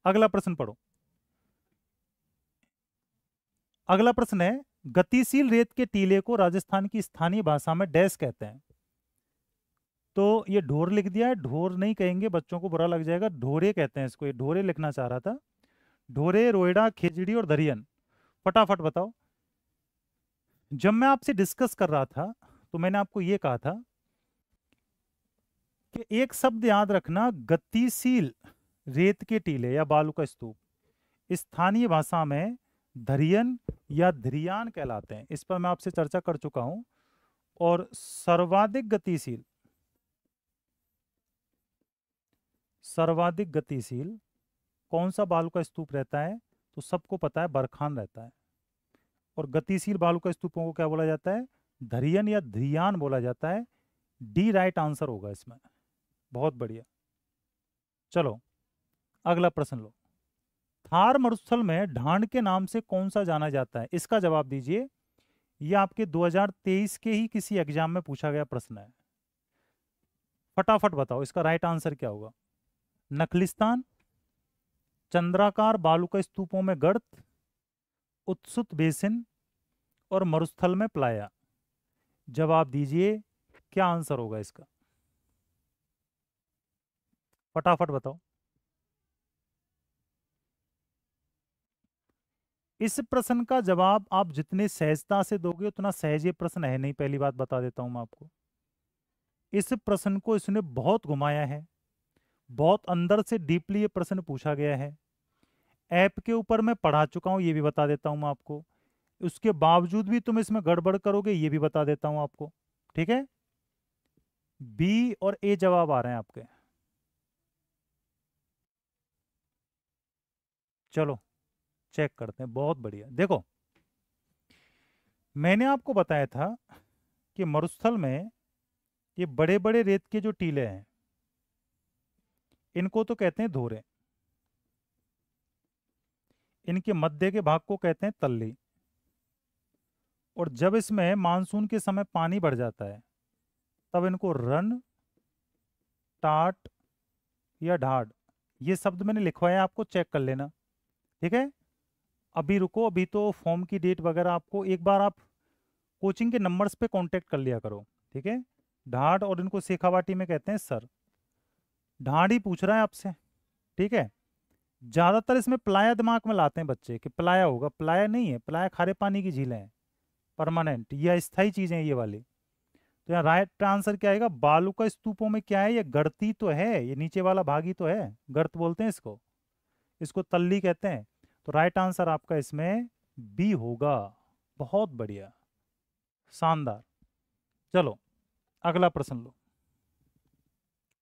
अगला प्रश्न पढ़ो अगला प्रश्न है गतिशील रेत के टीले को राजस्थान की स्थानीय भाषा में डैश कहते हैं तो ये ढोर लिख दिया है ढोर नहीं कहेंगे बच्चों को बुरा लग जाएगा ढोरे कहते हैं इसको ये ढोरे लिखना चाह रहा था ढोरे रोयडा खिचड़ी और धरियन फटाफट बताओ जब मैं आपसे डिस्कस कर रहा था तो मैंने आपको ये कहा था कि एक शब्द याद रखना गतिशील रेत के टीले या बालू का स्तूप स्थानीय भाषा में धरियन या धरियान कहलाते हैं इस पर मैं आपसे चर्चा कर चुका हूं और सर्वाधिक गतिशील सर्वाधिक गतिशील कौन सा बालू का स्तूप रहता है तो सबको पता है बरखान रहता है और गतिशील बालू का स्तूपों को क्या बोला जाता है धरियन या ध्रियान बोला जाता है डी राइट आंसर होगा इसमें बहुत बढ़िया चलो अगला प्रश्न लो थार मरुस्थल में ढांड के नाम से कौन सा जाना जाता है इसका जवाब दीजिए यह आपके 2023 के ही किसी एग्जाम में पूछा गया प्रश्न है फटाफट बताओ इसका राइट आंसर क्या होगा नखलिस्तान चंद्राकार बालुका स्तूपों में गर्त उत्सुत बेसिन और मरुस्थल में प्लाया जवाब दीजिए क्या आंसर होगा इसका फटाफट बताओ इस प्रश्न का जवाब आप जितने सहजता से दोगे उतना सहज ये प्रश्न है नहीं पहली बात बता देता हूं मैं आपको इस प्रश्न को इसने बहुत घुमाया है बहुत अंदर से डीपली ये प्रश्न पूछा गया है ऐप के ऊपर मैं पढ़ा चुका हूं ये भी बता देता हूं मैं आपको उसके बावजूद भी तुम इसमें गड़बड़ करोगे ये भी बता देता हूं आपको ठीक है बी और ए जवाब आ रहे हैं आपके चलो चेक करते हैं बहुत बढ़िया देखो मैंने आपको बताया था कि मरुस्थल में ये बड़े बड़े रेत के जो टीले हैं इनको तो कहते हैं धोरे इनके मध्य के भाग को कहते हैं तल्ली और जब इसमें मानसून के समय पानी बढ़ जाता है तब इनको रन टाट या ढाड ये शब्द मैंने लिखवाया आपको चेक कर लेना ठीक है अभी रुको अभी तो फॉर्म की डेट वगैरह आपको एक बार आप कोचिंग के नंबर्स पे कांटेक्ट कर लिया करो ठीक है ढाट और इनको शेखावाटी में कहते हैं सर ढाढ़ ही पूछ रहा है आपसे ठीक है ज़्यादातर इसमें प्लाया दिमाग में लाते हैं बच्चे कि प्लाया होगा प्लाया नहीं है प्लाया खारे पानी की झीलें हैं परमानेंट या स्थायी चीज़ें ये वाली तो यहाँ राइट आंसर क्या आएगा बालू का स्तूपों में क्या है ये गर्ती तो है ये नीचे वाला भागी तो है गर्त बोलते हैं इसको इसको तल्ली कहते हैं तो राइट आंसर आपका इसमें बी होगा बहुत बढ़िया शानदार चलो अगला प्रश्न लो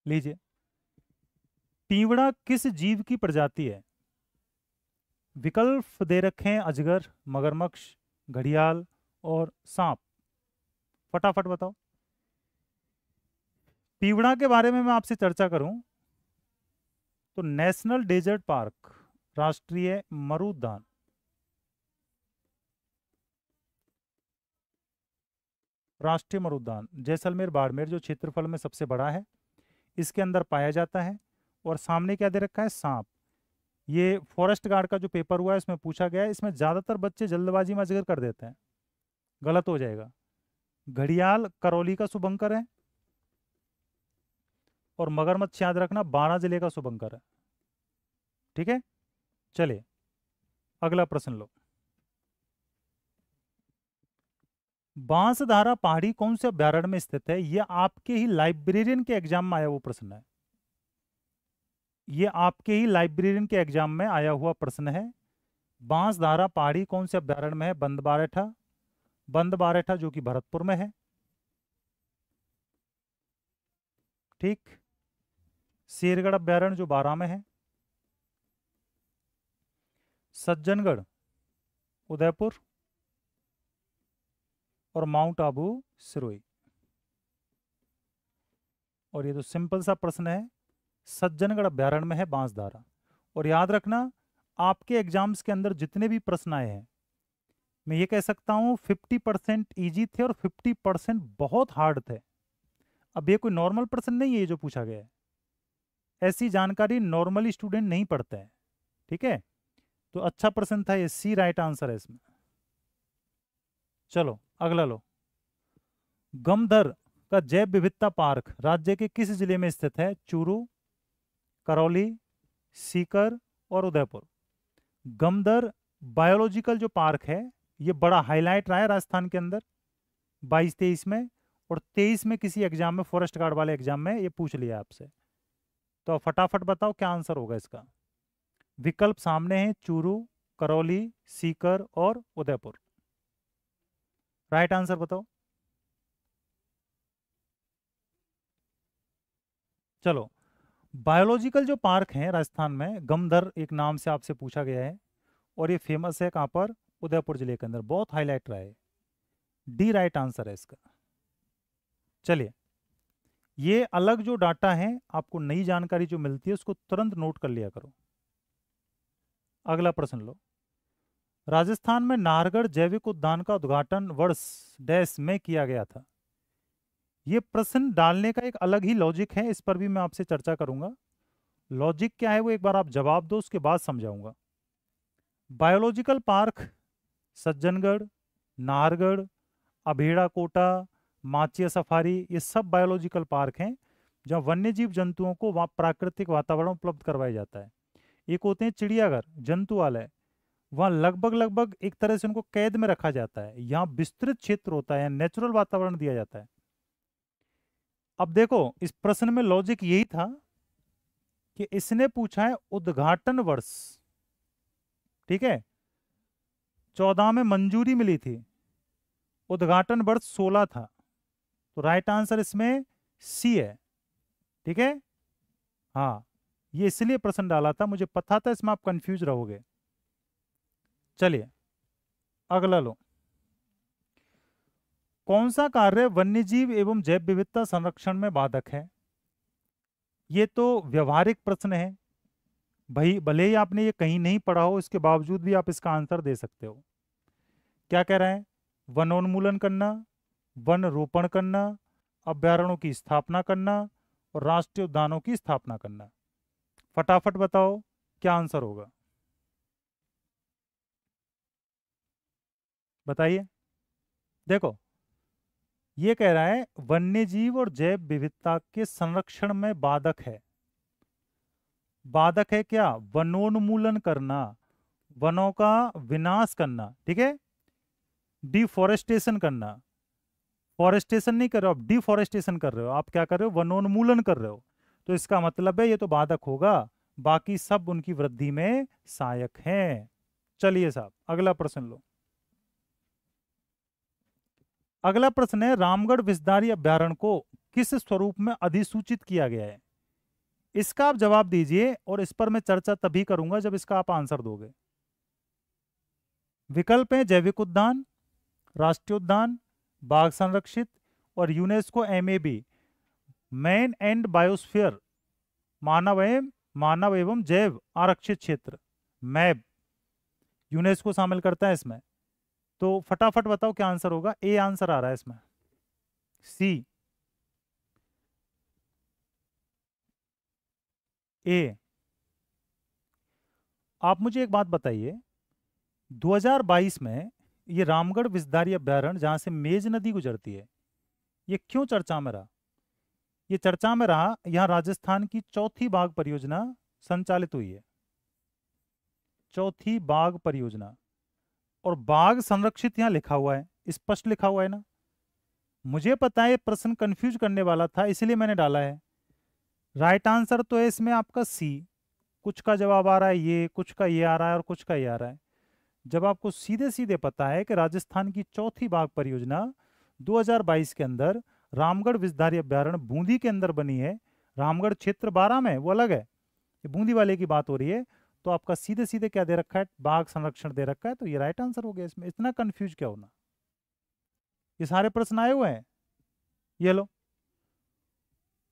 लीजिए पीवड़ा किस जीव की प्रजाति है विकल्प दे रखे हैं अजगर मगरमक्ष घड़ियाल और सांप फटाफट बताओ पीवड़ा के बारे में मैं आपसे चर्चा करूं तो नेशनल डेजर्ट पार्क राष्ट्रीय मरुदान राष्ट्रीय मरुदान जैसलमेर बाड़मेर जो क्षेत्रफल में सबसे बड़ा है इसके अंदर पाया जाता है और सामने क्या दे रखा है सांप ये फॉरेस्ट गार्ड का जो पेपर हुआ है इसमें पूछा गया है इसमें ज़्यादातर बच्चे जल्दबाजी में जिक्र कर देते हैं गलत हो जाएगा घड़ियाल करौली का शुभंकर है और मगरमच्छ याद रखना बारह जिले का शुभंकर है ठीक है चलिए अगला प्रश्न लो बांसधारा पहाड़ी कौन से अभ्यारण्य में स्थित है यह आपके ही लाइब्रेरियन के एग्जाम में आया हुआ प्रश्न है ये आपके ही लाइब्रेरियन के एग्जाम में आया हुआ प्रश्न है बांसधारा पहाड़ी कौन से अभ्यारण में है बंद बारेठा बंद बारेठा जो कि भरतपुर में है ठीक शेरगढ़ अभ्यारण्य जो बारह में है सज्जनगढ़ उदयपुर और माउंट आबू सिरोई और ये जो तो सिंपल सा प्रश्न है सज्जनगढ़ अभ्यारण्य में है बांसधारा और याद रखना आपके एग्जाम्स के अंदर जितने भी प्रश्न आए हैं मैं ये कह सकता हूँ फिफ्टी परसेंट ईजी थे और फिफ्टी परसेंट बहुत हार्ड थे अब ये कोई नॉर्मल प्रश्न नहीं है ये जो पूछा गया है ऐसी जानकारी नॉर्मली स्टूडेंट नहीं पढ़ता है ठीक है तो अच्छा प्रश्न था ये सी राइट आंसर है इसमें चलो अगला लो गमधर का जैव विविधता पार्क राज्य के किस जिले में स्थित है चूरू करौली सीकर और उदयपुर गमदर बायोलॉजिकल जो पार्क है ये बड़ा हाईलाइट रहा है राजस्थान के अंदर बाईस तेईस में और तेईस में किसी एग्जाम में फॉरेस्ट गार्ड वाले एग्जाम में ये पूछ लिया आपसे तो फटाफट बताओ क्या आंसर होगा इसका विकल्प सामने हैं चूरू करौली सीकर और उदयपुर राइट आंसर बताओ चलो बायोलॉजिकल जो पार्क है राजस्थान में गमधर एक नाम से आपसे पूछा गया है और ये फेमस है कहां पर उदयपुर जिले के अंदर बहुत हाईलाइट रहा है डी राइट आंसर है इसका चलिए ये अलग जो डाटा है आपको नई जानकारी जो मिलती है उसको तुरंत नोट कर लिया करो अगला प्रश्न लो राजस्थान में नाहरगढ़ जैविक उद्यान का उद्घाटन वर्ष डैश में किया गया था ये प्रश्न डालने का एक अलग ही लॉजिक है इस पर भी मैं आपसे चर्चा करूंगा लॉजिक क्या है वो एक बार आप जवाब दो उसके बाद समझाऊंगा biological park Sajjangarh Nahargarh Abheda Kota Machia safari ये सब बायोलॉजिकल पार्क हैं जहाँ वन्य जीव जंतुओं को वहाँ प्राकृतिक वातावरण उपलब्ध करवाया जाता है एक होते हैं चिड़ियाघर वाले वहाँ लगभग लगभग एक तरह से उनको कैद में रखा जाता है यहाँ विस्तृत क्षेत्र होता है नेचुरल वातावरण दिया जाता है अब देखो इस प्रश्न में लॉजिक यही था कि इसने पूछा है उद्घाटन वर्ष ठीक है चौदह में मंजूरी मिली थी उद्घाटन वर्ष सोलह था तो राइट आंसर इसमें सी है ठीक है हाँ ये इसलिए प्रश्न डाला था मुझे पता था इसमें आप कंफ्यूज रहोगे चलिए अगला लो कौन सा कार्य वन्यजीव एवं जैव विविधता संरक्षण में बाधक है ये तो व्यवहारिक प्रश्न है भाई भले ही आपने ये कहीं नहीं पढ़ा हो इसके बावजूद भी आप इसका आंसर दे सकते हो क्या कह रहे हैं वनोन्मूलन करना वन रोपण करना अभ्यारणों की स्थापना करना और राष्ट्रीय उद्यानों की स्थापना करना फटाफट बताओ क्या आंसर होगा बताइए देखो ये कह रहा है वन्य जीव और जैव विविधता के संरक्षण में बाधक है बाधक है क्या वनोन्मूलन करना वनों का विनाश करना ठीक है डिफॉरेस्टेशन करना फॉरेस्टेशन नहीं कर रहे हो आप डिफॉरेस्टेशन कर रहे हो आप क्या कर रहे हो वनोन्मूलन कर रहे हो तो इसका मतलब है ये तो बाधक होगा बाकी सब उनकी वृद्धि में सहायक हैं चलिए साहब अगला प्रश्न लो अगला प्रश्न है रामगढ़ विस्तारी अभ्यारण को किस स्वरूप में अधिसूचित किया गया है इसका आप जवाब दीजिए और इस पर मैं चर्चा तभी करूंगा जब इसका आप आंसर दोगे विकल्प है जैविक उद्यान राष्ट्रीय उद्यान बाघ संरक्षित और UNESCO M man and biosphere मानव एवं मानव एवं जैव आरक्षित क्षेत्र मैब यूनेस्को शामिल करता है इसमें तो फटाफट बताओ क्या आंसर होगा ए आंसर आ रहा है इसमें सी ए आप मुझे एक बात बताइए 2022 में ये रामगढ़ विस्तारी अभ्यारण्य जहाँ से मेज नदी गुजरती है ये क्यों चर्चा में रहा ये चर्चा में रहा यहाँ राजस्थान की चौथी बाघ परियोजना संचालित हुई है चौथी बाघ परियोजना और बाघ संरक्षित यहाँ लिखा हुआ है स्पष्ट लिखा हुआ है ना मुझे पता है प्रश्न कन्फ्यूज करने वाला था इसलिए मैंने डाला है राइट आंसर तो है इसमें आपका सी कुछ का जवाब आ रहा है ये कुछ का ये आ रहा है और कुछ का ये आ रहा है जब आपको सीधे सीधे पता है कि राजस्थान की चौथी बाघ परियोजना 2022 के अंदर रामगढ़ विस्धारी अभ्यारण्य बूंदी के अंदर बनी है रामगढ़ क्षेत्र बारह में वो अलग है ये बूंदी वाले की बात हो रही है तो आपका सीधे सीधे क्या दे रखा है बाघ संरक्षण दे रखा है तो ये राइट आंसर हो गया इसमें इतना कंफ्यूज क्या होना ये सारे प्रश्न आए हुए हैं ये लो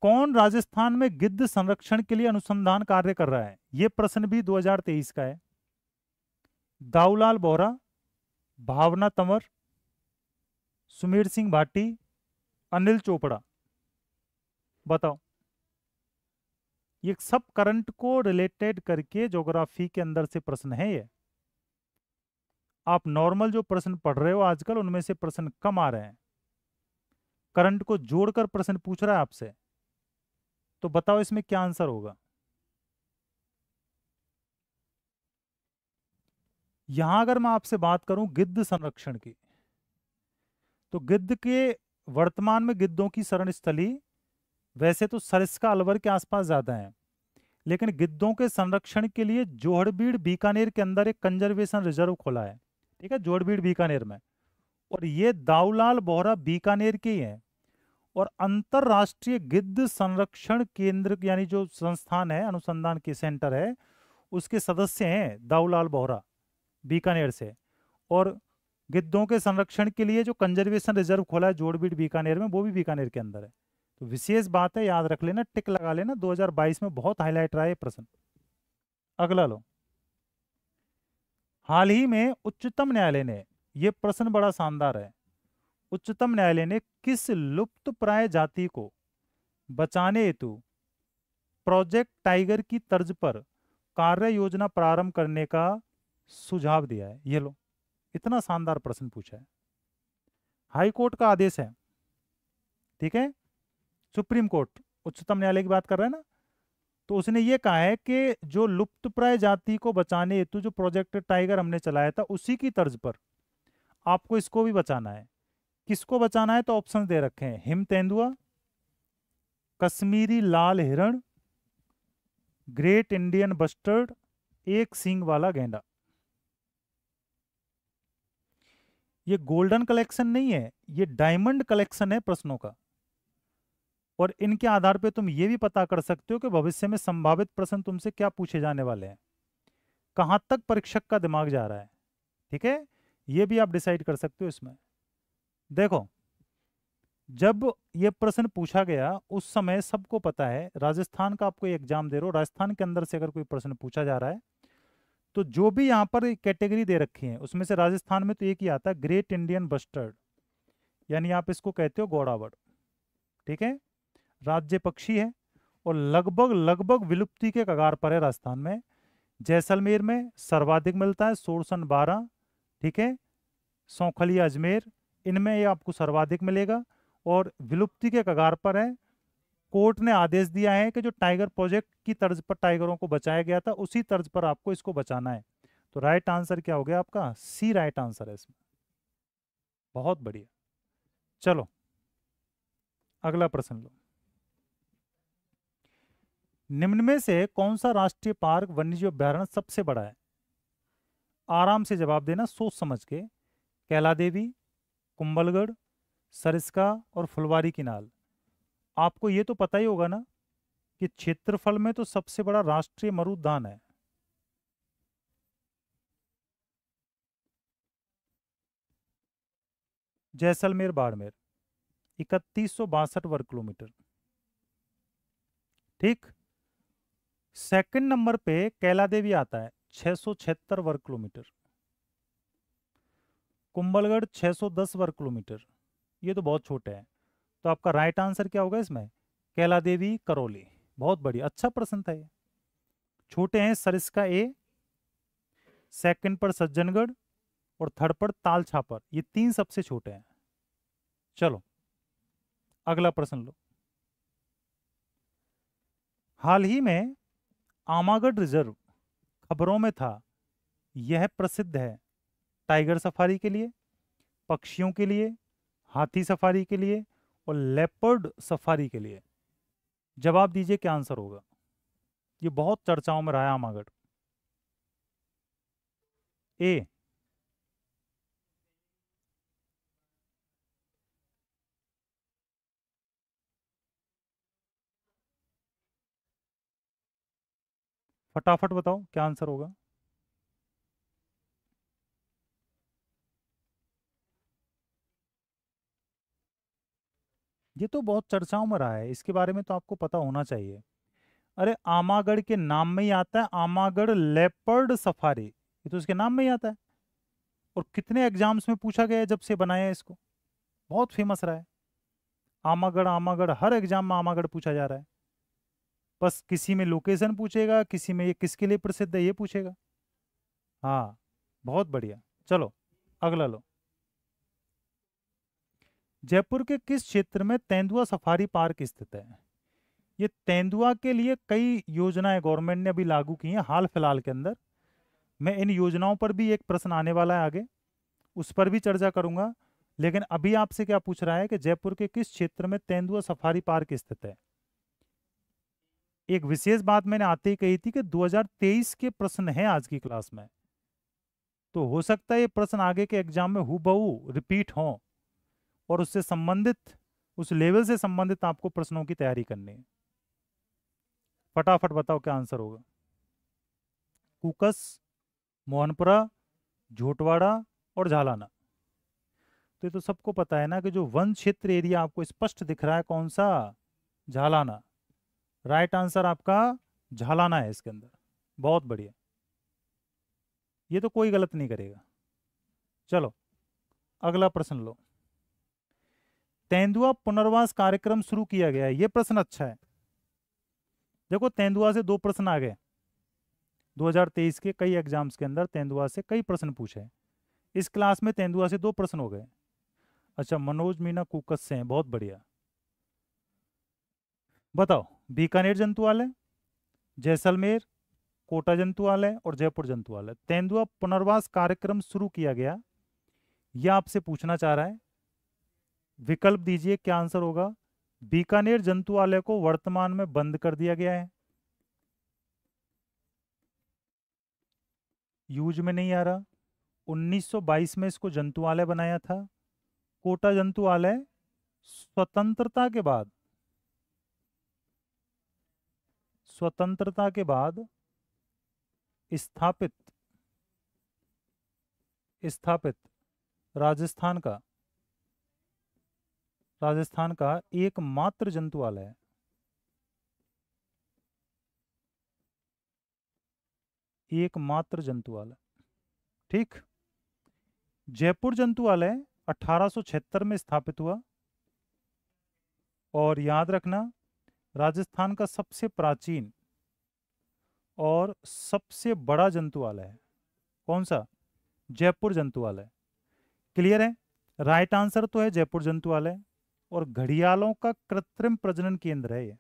कौन राजस्थान में गिद्ध संरक्षण के लिए अनुसंधान कार्य कर रहा है यह प्रश्न भी 2023 का है दाऊलाल बोहरा भावना तंवर सुमीर सिंह भाटी अनिल चोपड़ा बताओ ये सब करंट को रिलेटेड करके ज्योग्राफी के अंदर से प्रश्न है ये आप नॉर्मल जो प्रश्न पढ़ रहे हो आजकल उनमें से प्रश्न कम आ रहे हैं करंट को जोड़कर प्रश्न पूछ रहा है आपसे तो बताओ इसमें क्या आंसर होगा यहां अगर मैं आपसे बात करूं गिद्ध संरक्षण की तो गिद्ध के वर्तमान में गिद्धों की शरण स्थली वैसे तो सरिस्का अलवर के आसपास ज्यादा है लेकिन गिद्धों के संरक्षण के लिए जोहड़बीड़ बीकानेर के अंदर एक कंजर्वेशन रिजर्व खोला है ठीक है जोहड़बीड़ बीकानेर में और ये दाऊलाल बोहरा बीकानेर के ही हैं और अंतर्राष्ट्रीय गिद्ध संरक्षण केंद्र यानी जो संस्थान है अनुसंधान के सेंटर है उसके सदस्य हैं दाऊलाल बोहरा बीकानेर से और गिद्धों के संरक्षण के लिए जो कंजर्वेशन रिजर्व खोला है जोड़बीट बीकानेर में वो भी बीकानेर के अंदर है तो विशेष बात है याद रख लेना टिक लगा लेना 2022 में बहुत हाईलाइट रहा है प्रश्न अगला लो हाल ही में उच्चतम न्यायालय ने यह प्रश्न बड़ा शानदार है उच्चतम न्यायालय ने किस लुप्त प्राय जाति को बचाने हेतु प्रोजेक्ट टाइगर की तर्ज पर कार्य योजना प्रारंभ करने का सुझाव दिया है ये लो इतना शानदार प्रश्न पूछा है हाई कोर्ट का आदेश है ठीक है सुप्रीम कोर्ट उच्चतम न्यायालय की बात कर रहे हैं ना तो उसने ये कहा है कि जो लुप्तप्राय जाति को बचाने हेतु जो प्रोजेक्ट टाइगर हमने चलाया था उसी की तर्ज पर आपको इसको भी बचाना है किसको बचाना है तो ऑप्शन दे रखे हैं हिम तेंदुआ कश्मीरी लाल हिरण ग्रेट इंडियन बस्टर्ड एक सिंग वाला गेंडा ये गोल्डन कलेक्शन नहीं है ये डायमंड कलेक्शन है प्रश्नों का और इनके आधार पे तुम ये भी पता कर सकते हो कि भविष्य में संभावित प्रश्न तुमसे क्या पूछे जाने वाले हैं कहाँ तक परीक्षक का दिमाग जा रहा है ठीक है ये भी आप डिसाइड कर सकते हो इसमें देखो जब ये प्रश्न पूछा गया उस समय सबको पता है राजस्थान का आपको एग्जाम दे रहे हो राजस्थान के अंदर से अगर कोई प्रश्न पूछा जा रहा है तो जो भी यहाँ पर कैटेगरी दे रखी है उसमें से राजस्थान में तो एक ही आता है ग्रेट इंडियन बस्टर्ड यानी आप इसको कहते हो गौड़ावड़ ठीक है राज्य पक्षी है और लगभग लगभग विलुप्ति के कगार पर है राजस्थान में जैसलमेर में सर्वाधिक मिलता है सोरसन बारह ठीक है सौखली अजमेर इनमें ये आपको सर्वाधिक मिलेगा और विलुप्ति के कगार पर है कोर्ट ने आदेश दिया है कि जो टाइगर प्रोजेक्ट की तर्ज पर टाइगरों को बचाया गया था उसी तर्ज पर आपको इसको बचाना है तो राइट आंसर क्या हो गया आपका सी राइट आंसर है इसमें बहुत बढ़िया चलो अगला प्रश्न लो निम्न में से कौन सा राष्ट्रीय पार्क वन्यजीव अभ्यारण सबसे बड़ा है आराम से जवाब देना सोच समझ के कैला देवी कुंबलगढ़ सरिस्का और फुलवारी किनाल आपको ये तो पता ही होगा ना कि क्षेत्रफल में तो सबसे बड़ा राष्ट्रीय मरुद्धान है जैसलमेर बाड़मेर इकतीस वर्ग किलोमीटर ठीक सेकंड नंबर पे कैला देवी आता है 676 वर्ग किलोमीटर कुंभलगढ़ 610 वर्ग किलोमीटर ये तो बहुत छोटे हैं तो आपका राइट आंसर क्या होगा इसमें कैला देवी करौली बहुत बढ़िया अच्छा प्रश्न था ये छोटे हैं सरिस्का ए सेकंड पर सज्जनगढ़ और थर्ड पर ताल छापर ये तीन सबसे छोटे हैं चलो अगला प्रश्न लो हाल ही में आमागढ़ रिजर्व खबरों में था यह प्रसिद्ध है टाइगर सफारी के लिए पक्षियों के लिए हाथी सफारी के लिए और लेपर्ड सफारी के लिए जवाब दीजिए क्या आंसर होगा ये बहुत चर्चाओं में रहा आमागढ़ ए फटाफट बताओ क्या आंसर होगा ये तो बहुत चर्चाओं में रहा है इसके बारे में तो आपको पता होना चाहिए अरे आमागढ़ के नाम में ही आता है आमागढ़ लेपर्ड सफारी ये तो उसके नाम में ही आता है और कितने एग्जाम्स में पूछा गया है जब से बनाया इसको बहुत फेमस रहा है आमागढ़ आमागढ़ हर एग्जाम में आमागढ़ पूछा जा रहा है बस किसी में लोकेशन पूछेगा किसी में ये किसके लिए प्रसिद्ध है ये पूछेगा हाँ बहुत बढ़िया चलो अगला लो जयपुर के किस क्षेत्र में तेंदुआ सफारी पार्क स्थित है ये तेंदुआ के लिए कई योजनाएं गवर्नमेंट ने अभी लागू की हैं हाल फिलहाल के अंदर मैं इन योजनाओं पर भी एक प्रश्न आने वाला है आगे उस पर भी चर्चा करूंगा लेकिन अभी आपसे क्या पूछ रहा है कि जयपुर के किस क्षेत्र में तेंदुआ सफारी पार्क स्थित है एक विशेष बात मैंने आते ही कही थी कि 2023 के प्रश्न हैं आज की क्लास में तो हो सकता है ये प्रश्न आगे के एग्जाम में हु रिपीट हों और उससे संबंधित उस लेवल से संबंधित आपको प्रश्नों की तैयारी करनी है फटाफट बताओ क्या आंसर होगा कुकस मोहनपुरा झोटवाड़ा और झालाना तो ये तो सबको पता है ना कि जो वन क्षेत्र एरिया आपको स्पष्ट दिख रहा है कौन सा झालाना राइट आंसर आपका झालाना है इसके अंदर बहुत बढ़िया ये तो कोई गलत नहीं करेगा चलो अगला प्रश्न लो तेंदुआ पुनर्वास कार्यक्रम शुरू किया गया है ये प्रश्न अच्छा है देखो तेंदुआ से दो प्रश्न आ गए 2023 के कई एग्जाम्स के अंदर तेंदुआ से कई प्रश्न पूछे इस क्लास में तेंदुआ से दो प्रश्न हो गए अच्छा मनोज मीना कुकस से हैं बहुत बढ़िया बताओ बीकानेर जंतुआलय जैसलमेर कोटा जंतुआलय और जयपुर जंतुआलय तेंदुआ पुनर्वास कार्यक्रम शुरू किया गया यह आपसे पूछना चाह रहा है विकल्प दीजिए क्या आंसर होगा बीकानेर जंतुआलय को वर्तमान में बंद कर दिया गया है यूज में नहीं आ रहा 1922 में इसको जंतुआलय बनाया था कोटा जंतुआलय स्वतंत्रता के बाद स्वतंत्रता के बाद स्थापित स्थापित राजस्थान का राजस्थान का एकमात्र जंतुवाला है एकमात्र जंतुवाला ठीक जयपुर जंतुवालय 1876 में स्थापित हुआ और याद रखना राजस्थान का सबसे प्राचीन और सबसे बड़ा जंतुवालय है कौन सा जयपुर जंतुवालय क्लियर है राइट आंसर तो है जयपुर जंतुवालय और घड़ियालों का कृत्रिम प्रजनन केंद्र है ये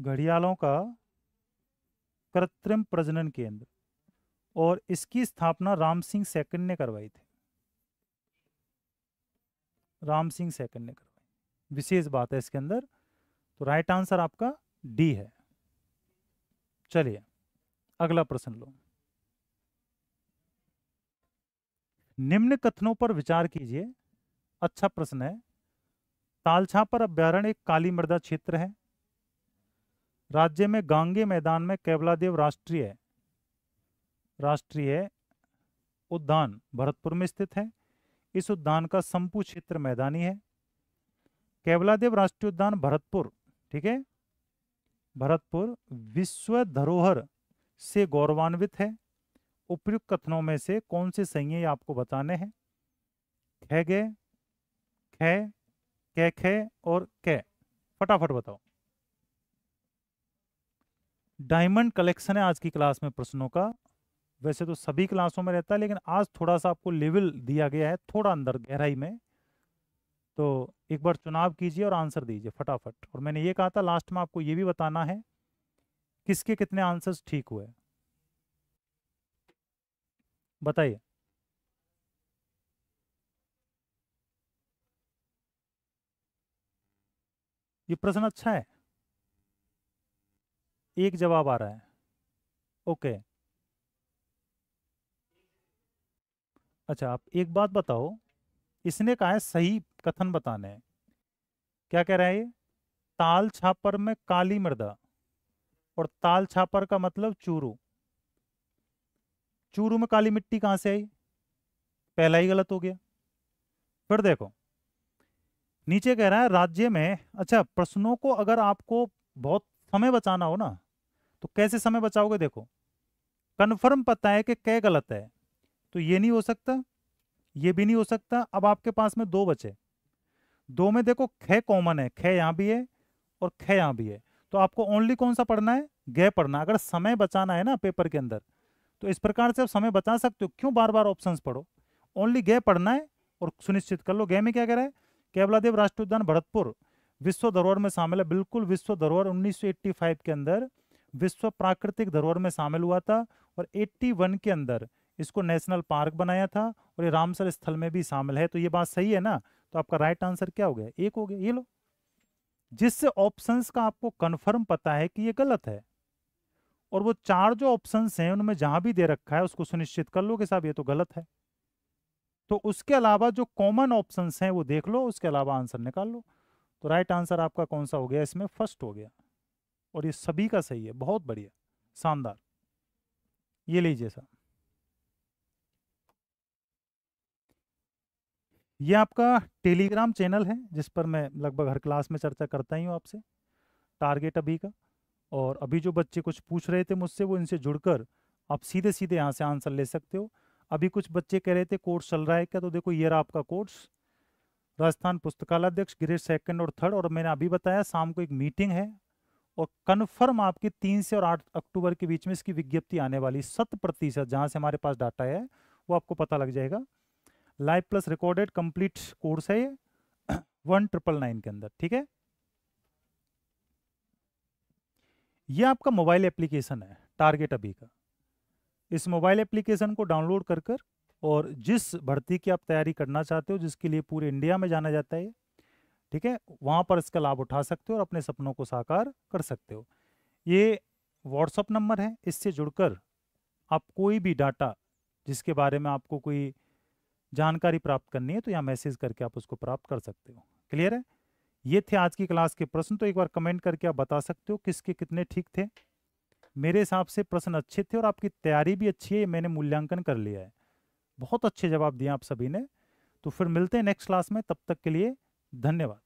घड़ियालों का कृत्रिम प्रजनन केंद्र और इसकी स्थापना राम सिंह सेकंड ने करवाई थी राम सिंह सेकंड ने करवाई विशेष बात है इसके अंदर तो राइट आंसर आपका डी है चलिए अगला प्रश्न लो निम्न कथनों पर विचार कीजिए अच्छा प्रश्न है तालछापर अभ्यारण्य एक काली मृदा क्षेत्र है राज्य में गांगे मैदान में केवलादेव राष्ट्रीय राष्ट्रीय उद्यान भरतपुर में स्थित है इस उद्यान का संपू क्षेत्र मैदानी है केवलादेव राष्ट्रीय उद्यान भरतपुर ठीक है भरतपुर विश्व धरोहर से गौरवान्वित है उपयुक्त कथनों में से कौन से सही है आपको बताने हैं खेगे है के खे और के फटाफट बताओ डायमंड कलेक्शन है आज की क्लास में प्रश्नों का वैसे तो सभी क्लासों में रहता है लेकिन आज थोड़ा सा आपको लेवल दिया गया है थोड़ा अंदर गहराई में तो एक बार चुनाव कीजिए और आंसर दीजिए फटाफट और मैंने ये कहा था लास्ट में आपको ये भी बताना है किसके कितने आंसर्स ठीक हुए बताइए ये प्रश्न अच्छा है एक जवाब आ रहा है ओके अच्छा आप एक बात बताओ इसने कहा है सही कथन बताने क्या कह रहा है ये ताल छापर में काली मृदा और ताल छापर का मतलब चूरू चूरू में काली मिट्टी कहां से आई पहला ही गलत हो गया फिर देखो नीचे कह रहा है राज्य में अच्छा प्रश्नों को अगर आपको बहुत समय बचाना हो ना तो कैसे समय बचाओगे देखो कन्फर्म पता है कि क्या गलत है तो ये नहीं हो सकता ये भी नहीं हो सकता अब आपके पास में दो बचे दो में देखो खे कॉमन है खे यहाँ भी है और खे यहाँ भी है तो आपको ओनली कौन सा पढ़ना है गय पढ़ना अगर समय बचाना है ना पेपर के अंदर तो इस प्रकार से आप समय बचा सकते हो क्यों बार बार ऑप्शंस पढ़ो ओनली गय पढ़ना है और सुनिश्चित कर लो गय में क्या कह रहा है केवलादेव राष्ट्रीय उद्यान भरतपुर विश्व धरोहर में शामिल है बिल्कुल विश्व धरोहर 1985 के अंदर विश्व प्राकृतिक धरोहर में शामिल हुआ था और 81 के अंदर इसको नेशनल पार्क बनाया था और ये रामसर स्थल में भी शामिल है तो ये बात सही है ना तो आपका राइट आंसर क्या हो गया एक हो गया ये लो जिससे ऑप्शंस का आपको कंफर्म पता है कि ये गलत है और वो चार जो ऑप्शंस हैं उनमें जहां भी दे रखा है उसको सुनिश्चित कर लो कि साहब ये तो गलत है तो उसके अलावा जो कॉमन ऑप्शन हैं वो देख लो उसके अलावा आंसर निकाल लो तो राइट आंसर आपका कौन सा हो गया इसमें फर्स्ट हो गया और ये सभी का सही है बहुत बढ़िया शानदार ये लीजिए सर ये आपका टेलीग्राम चैनल है जिस पर मैं लगभग हर क्लास में चर्चा करता ही हूँ आपसे टारगेट अभी का और अभी जो बच्चे कुछ पूछ रहे थे मुझसे वो इनसे जुड़कर आप सीधे सीधे यहाँ से आंसर ले सकते हो अभी कुछ बच्चे कह रहे थे कोर्स चल रहा है क्या तो देखो ये रहा आपका कोर्स राजस्थान पुस्तकालयाध्यक्ष ग्रेड सेकंड और थर्ड और मैंने अभी बताया शाम को एक मीटिंग है और कन्फर्म आपकी तीन से और आठ अक्टूबर के बीच में इसकी विज्ञप्ति आने वाली शत प्रतिशत जहाँ से हमारे पास डाटा है वो आपको पता लग जाएगा live plus recorded complete course है ये वन ट्रिपल नाइन के अंदर ठीक है ये आपका मोबाइल एप्लीकेशन है टारगेट अभी का इस मोबाइल एप्लीकेशन को डाउनलोड कर कर और जिस भर्ती की आप तैयारी करना चाहते हो जिसके लिए पूरे इंडिया में जाना जाता है ठीक है वहाँ पर इसका लाभ उठा सकते हो और अपने सपनों को साकार कर सकते हो ये व्हाट्सअप नंबर है इससे जुड़कर आप कोई भी डाटा जिसके बारे में आपको कोई जानकारी प्राप्त करनी है तो यहाँ मैसेज करके आप उसको प्राप्त कर सकते हो क्लियर है ये थे आज की क्लास के प्रश्न तो एक बार कमेंट करके आप बता सकते हो किसके कितने ठीक थे मेरे हिसाब से प्रश्न अच्छे थे और आपकी तैयारी भी अच्छी है मैंने मूल्यांकन कर लिया है बहुत अच्छे जवाब दिए आप सभी ने तो फिर मिलते हैं नेक्स्ट क्लास में तब तक के लिए धन्यवाद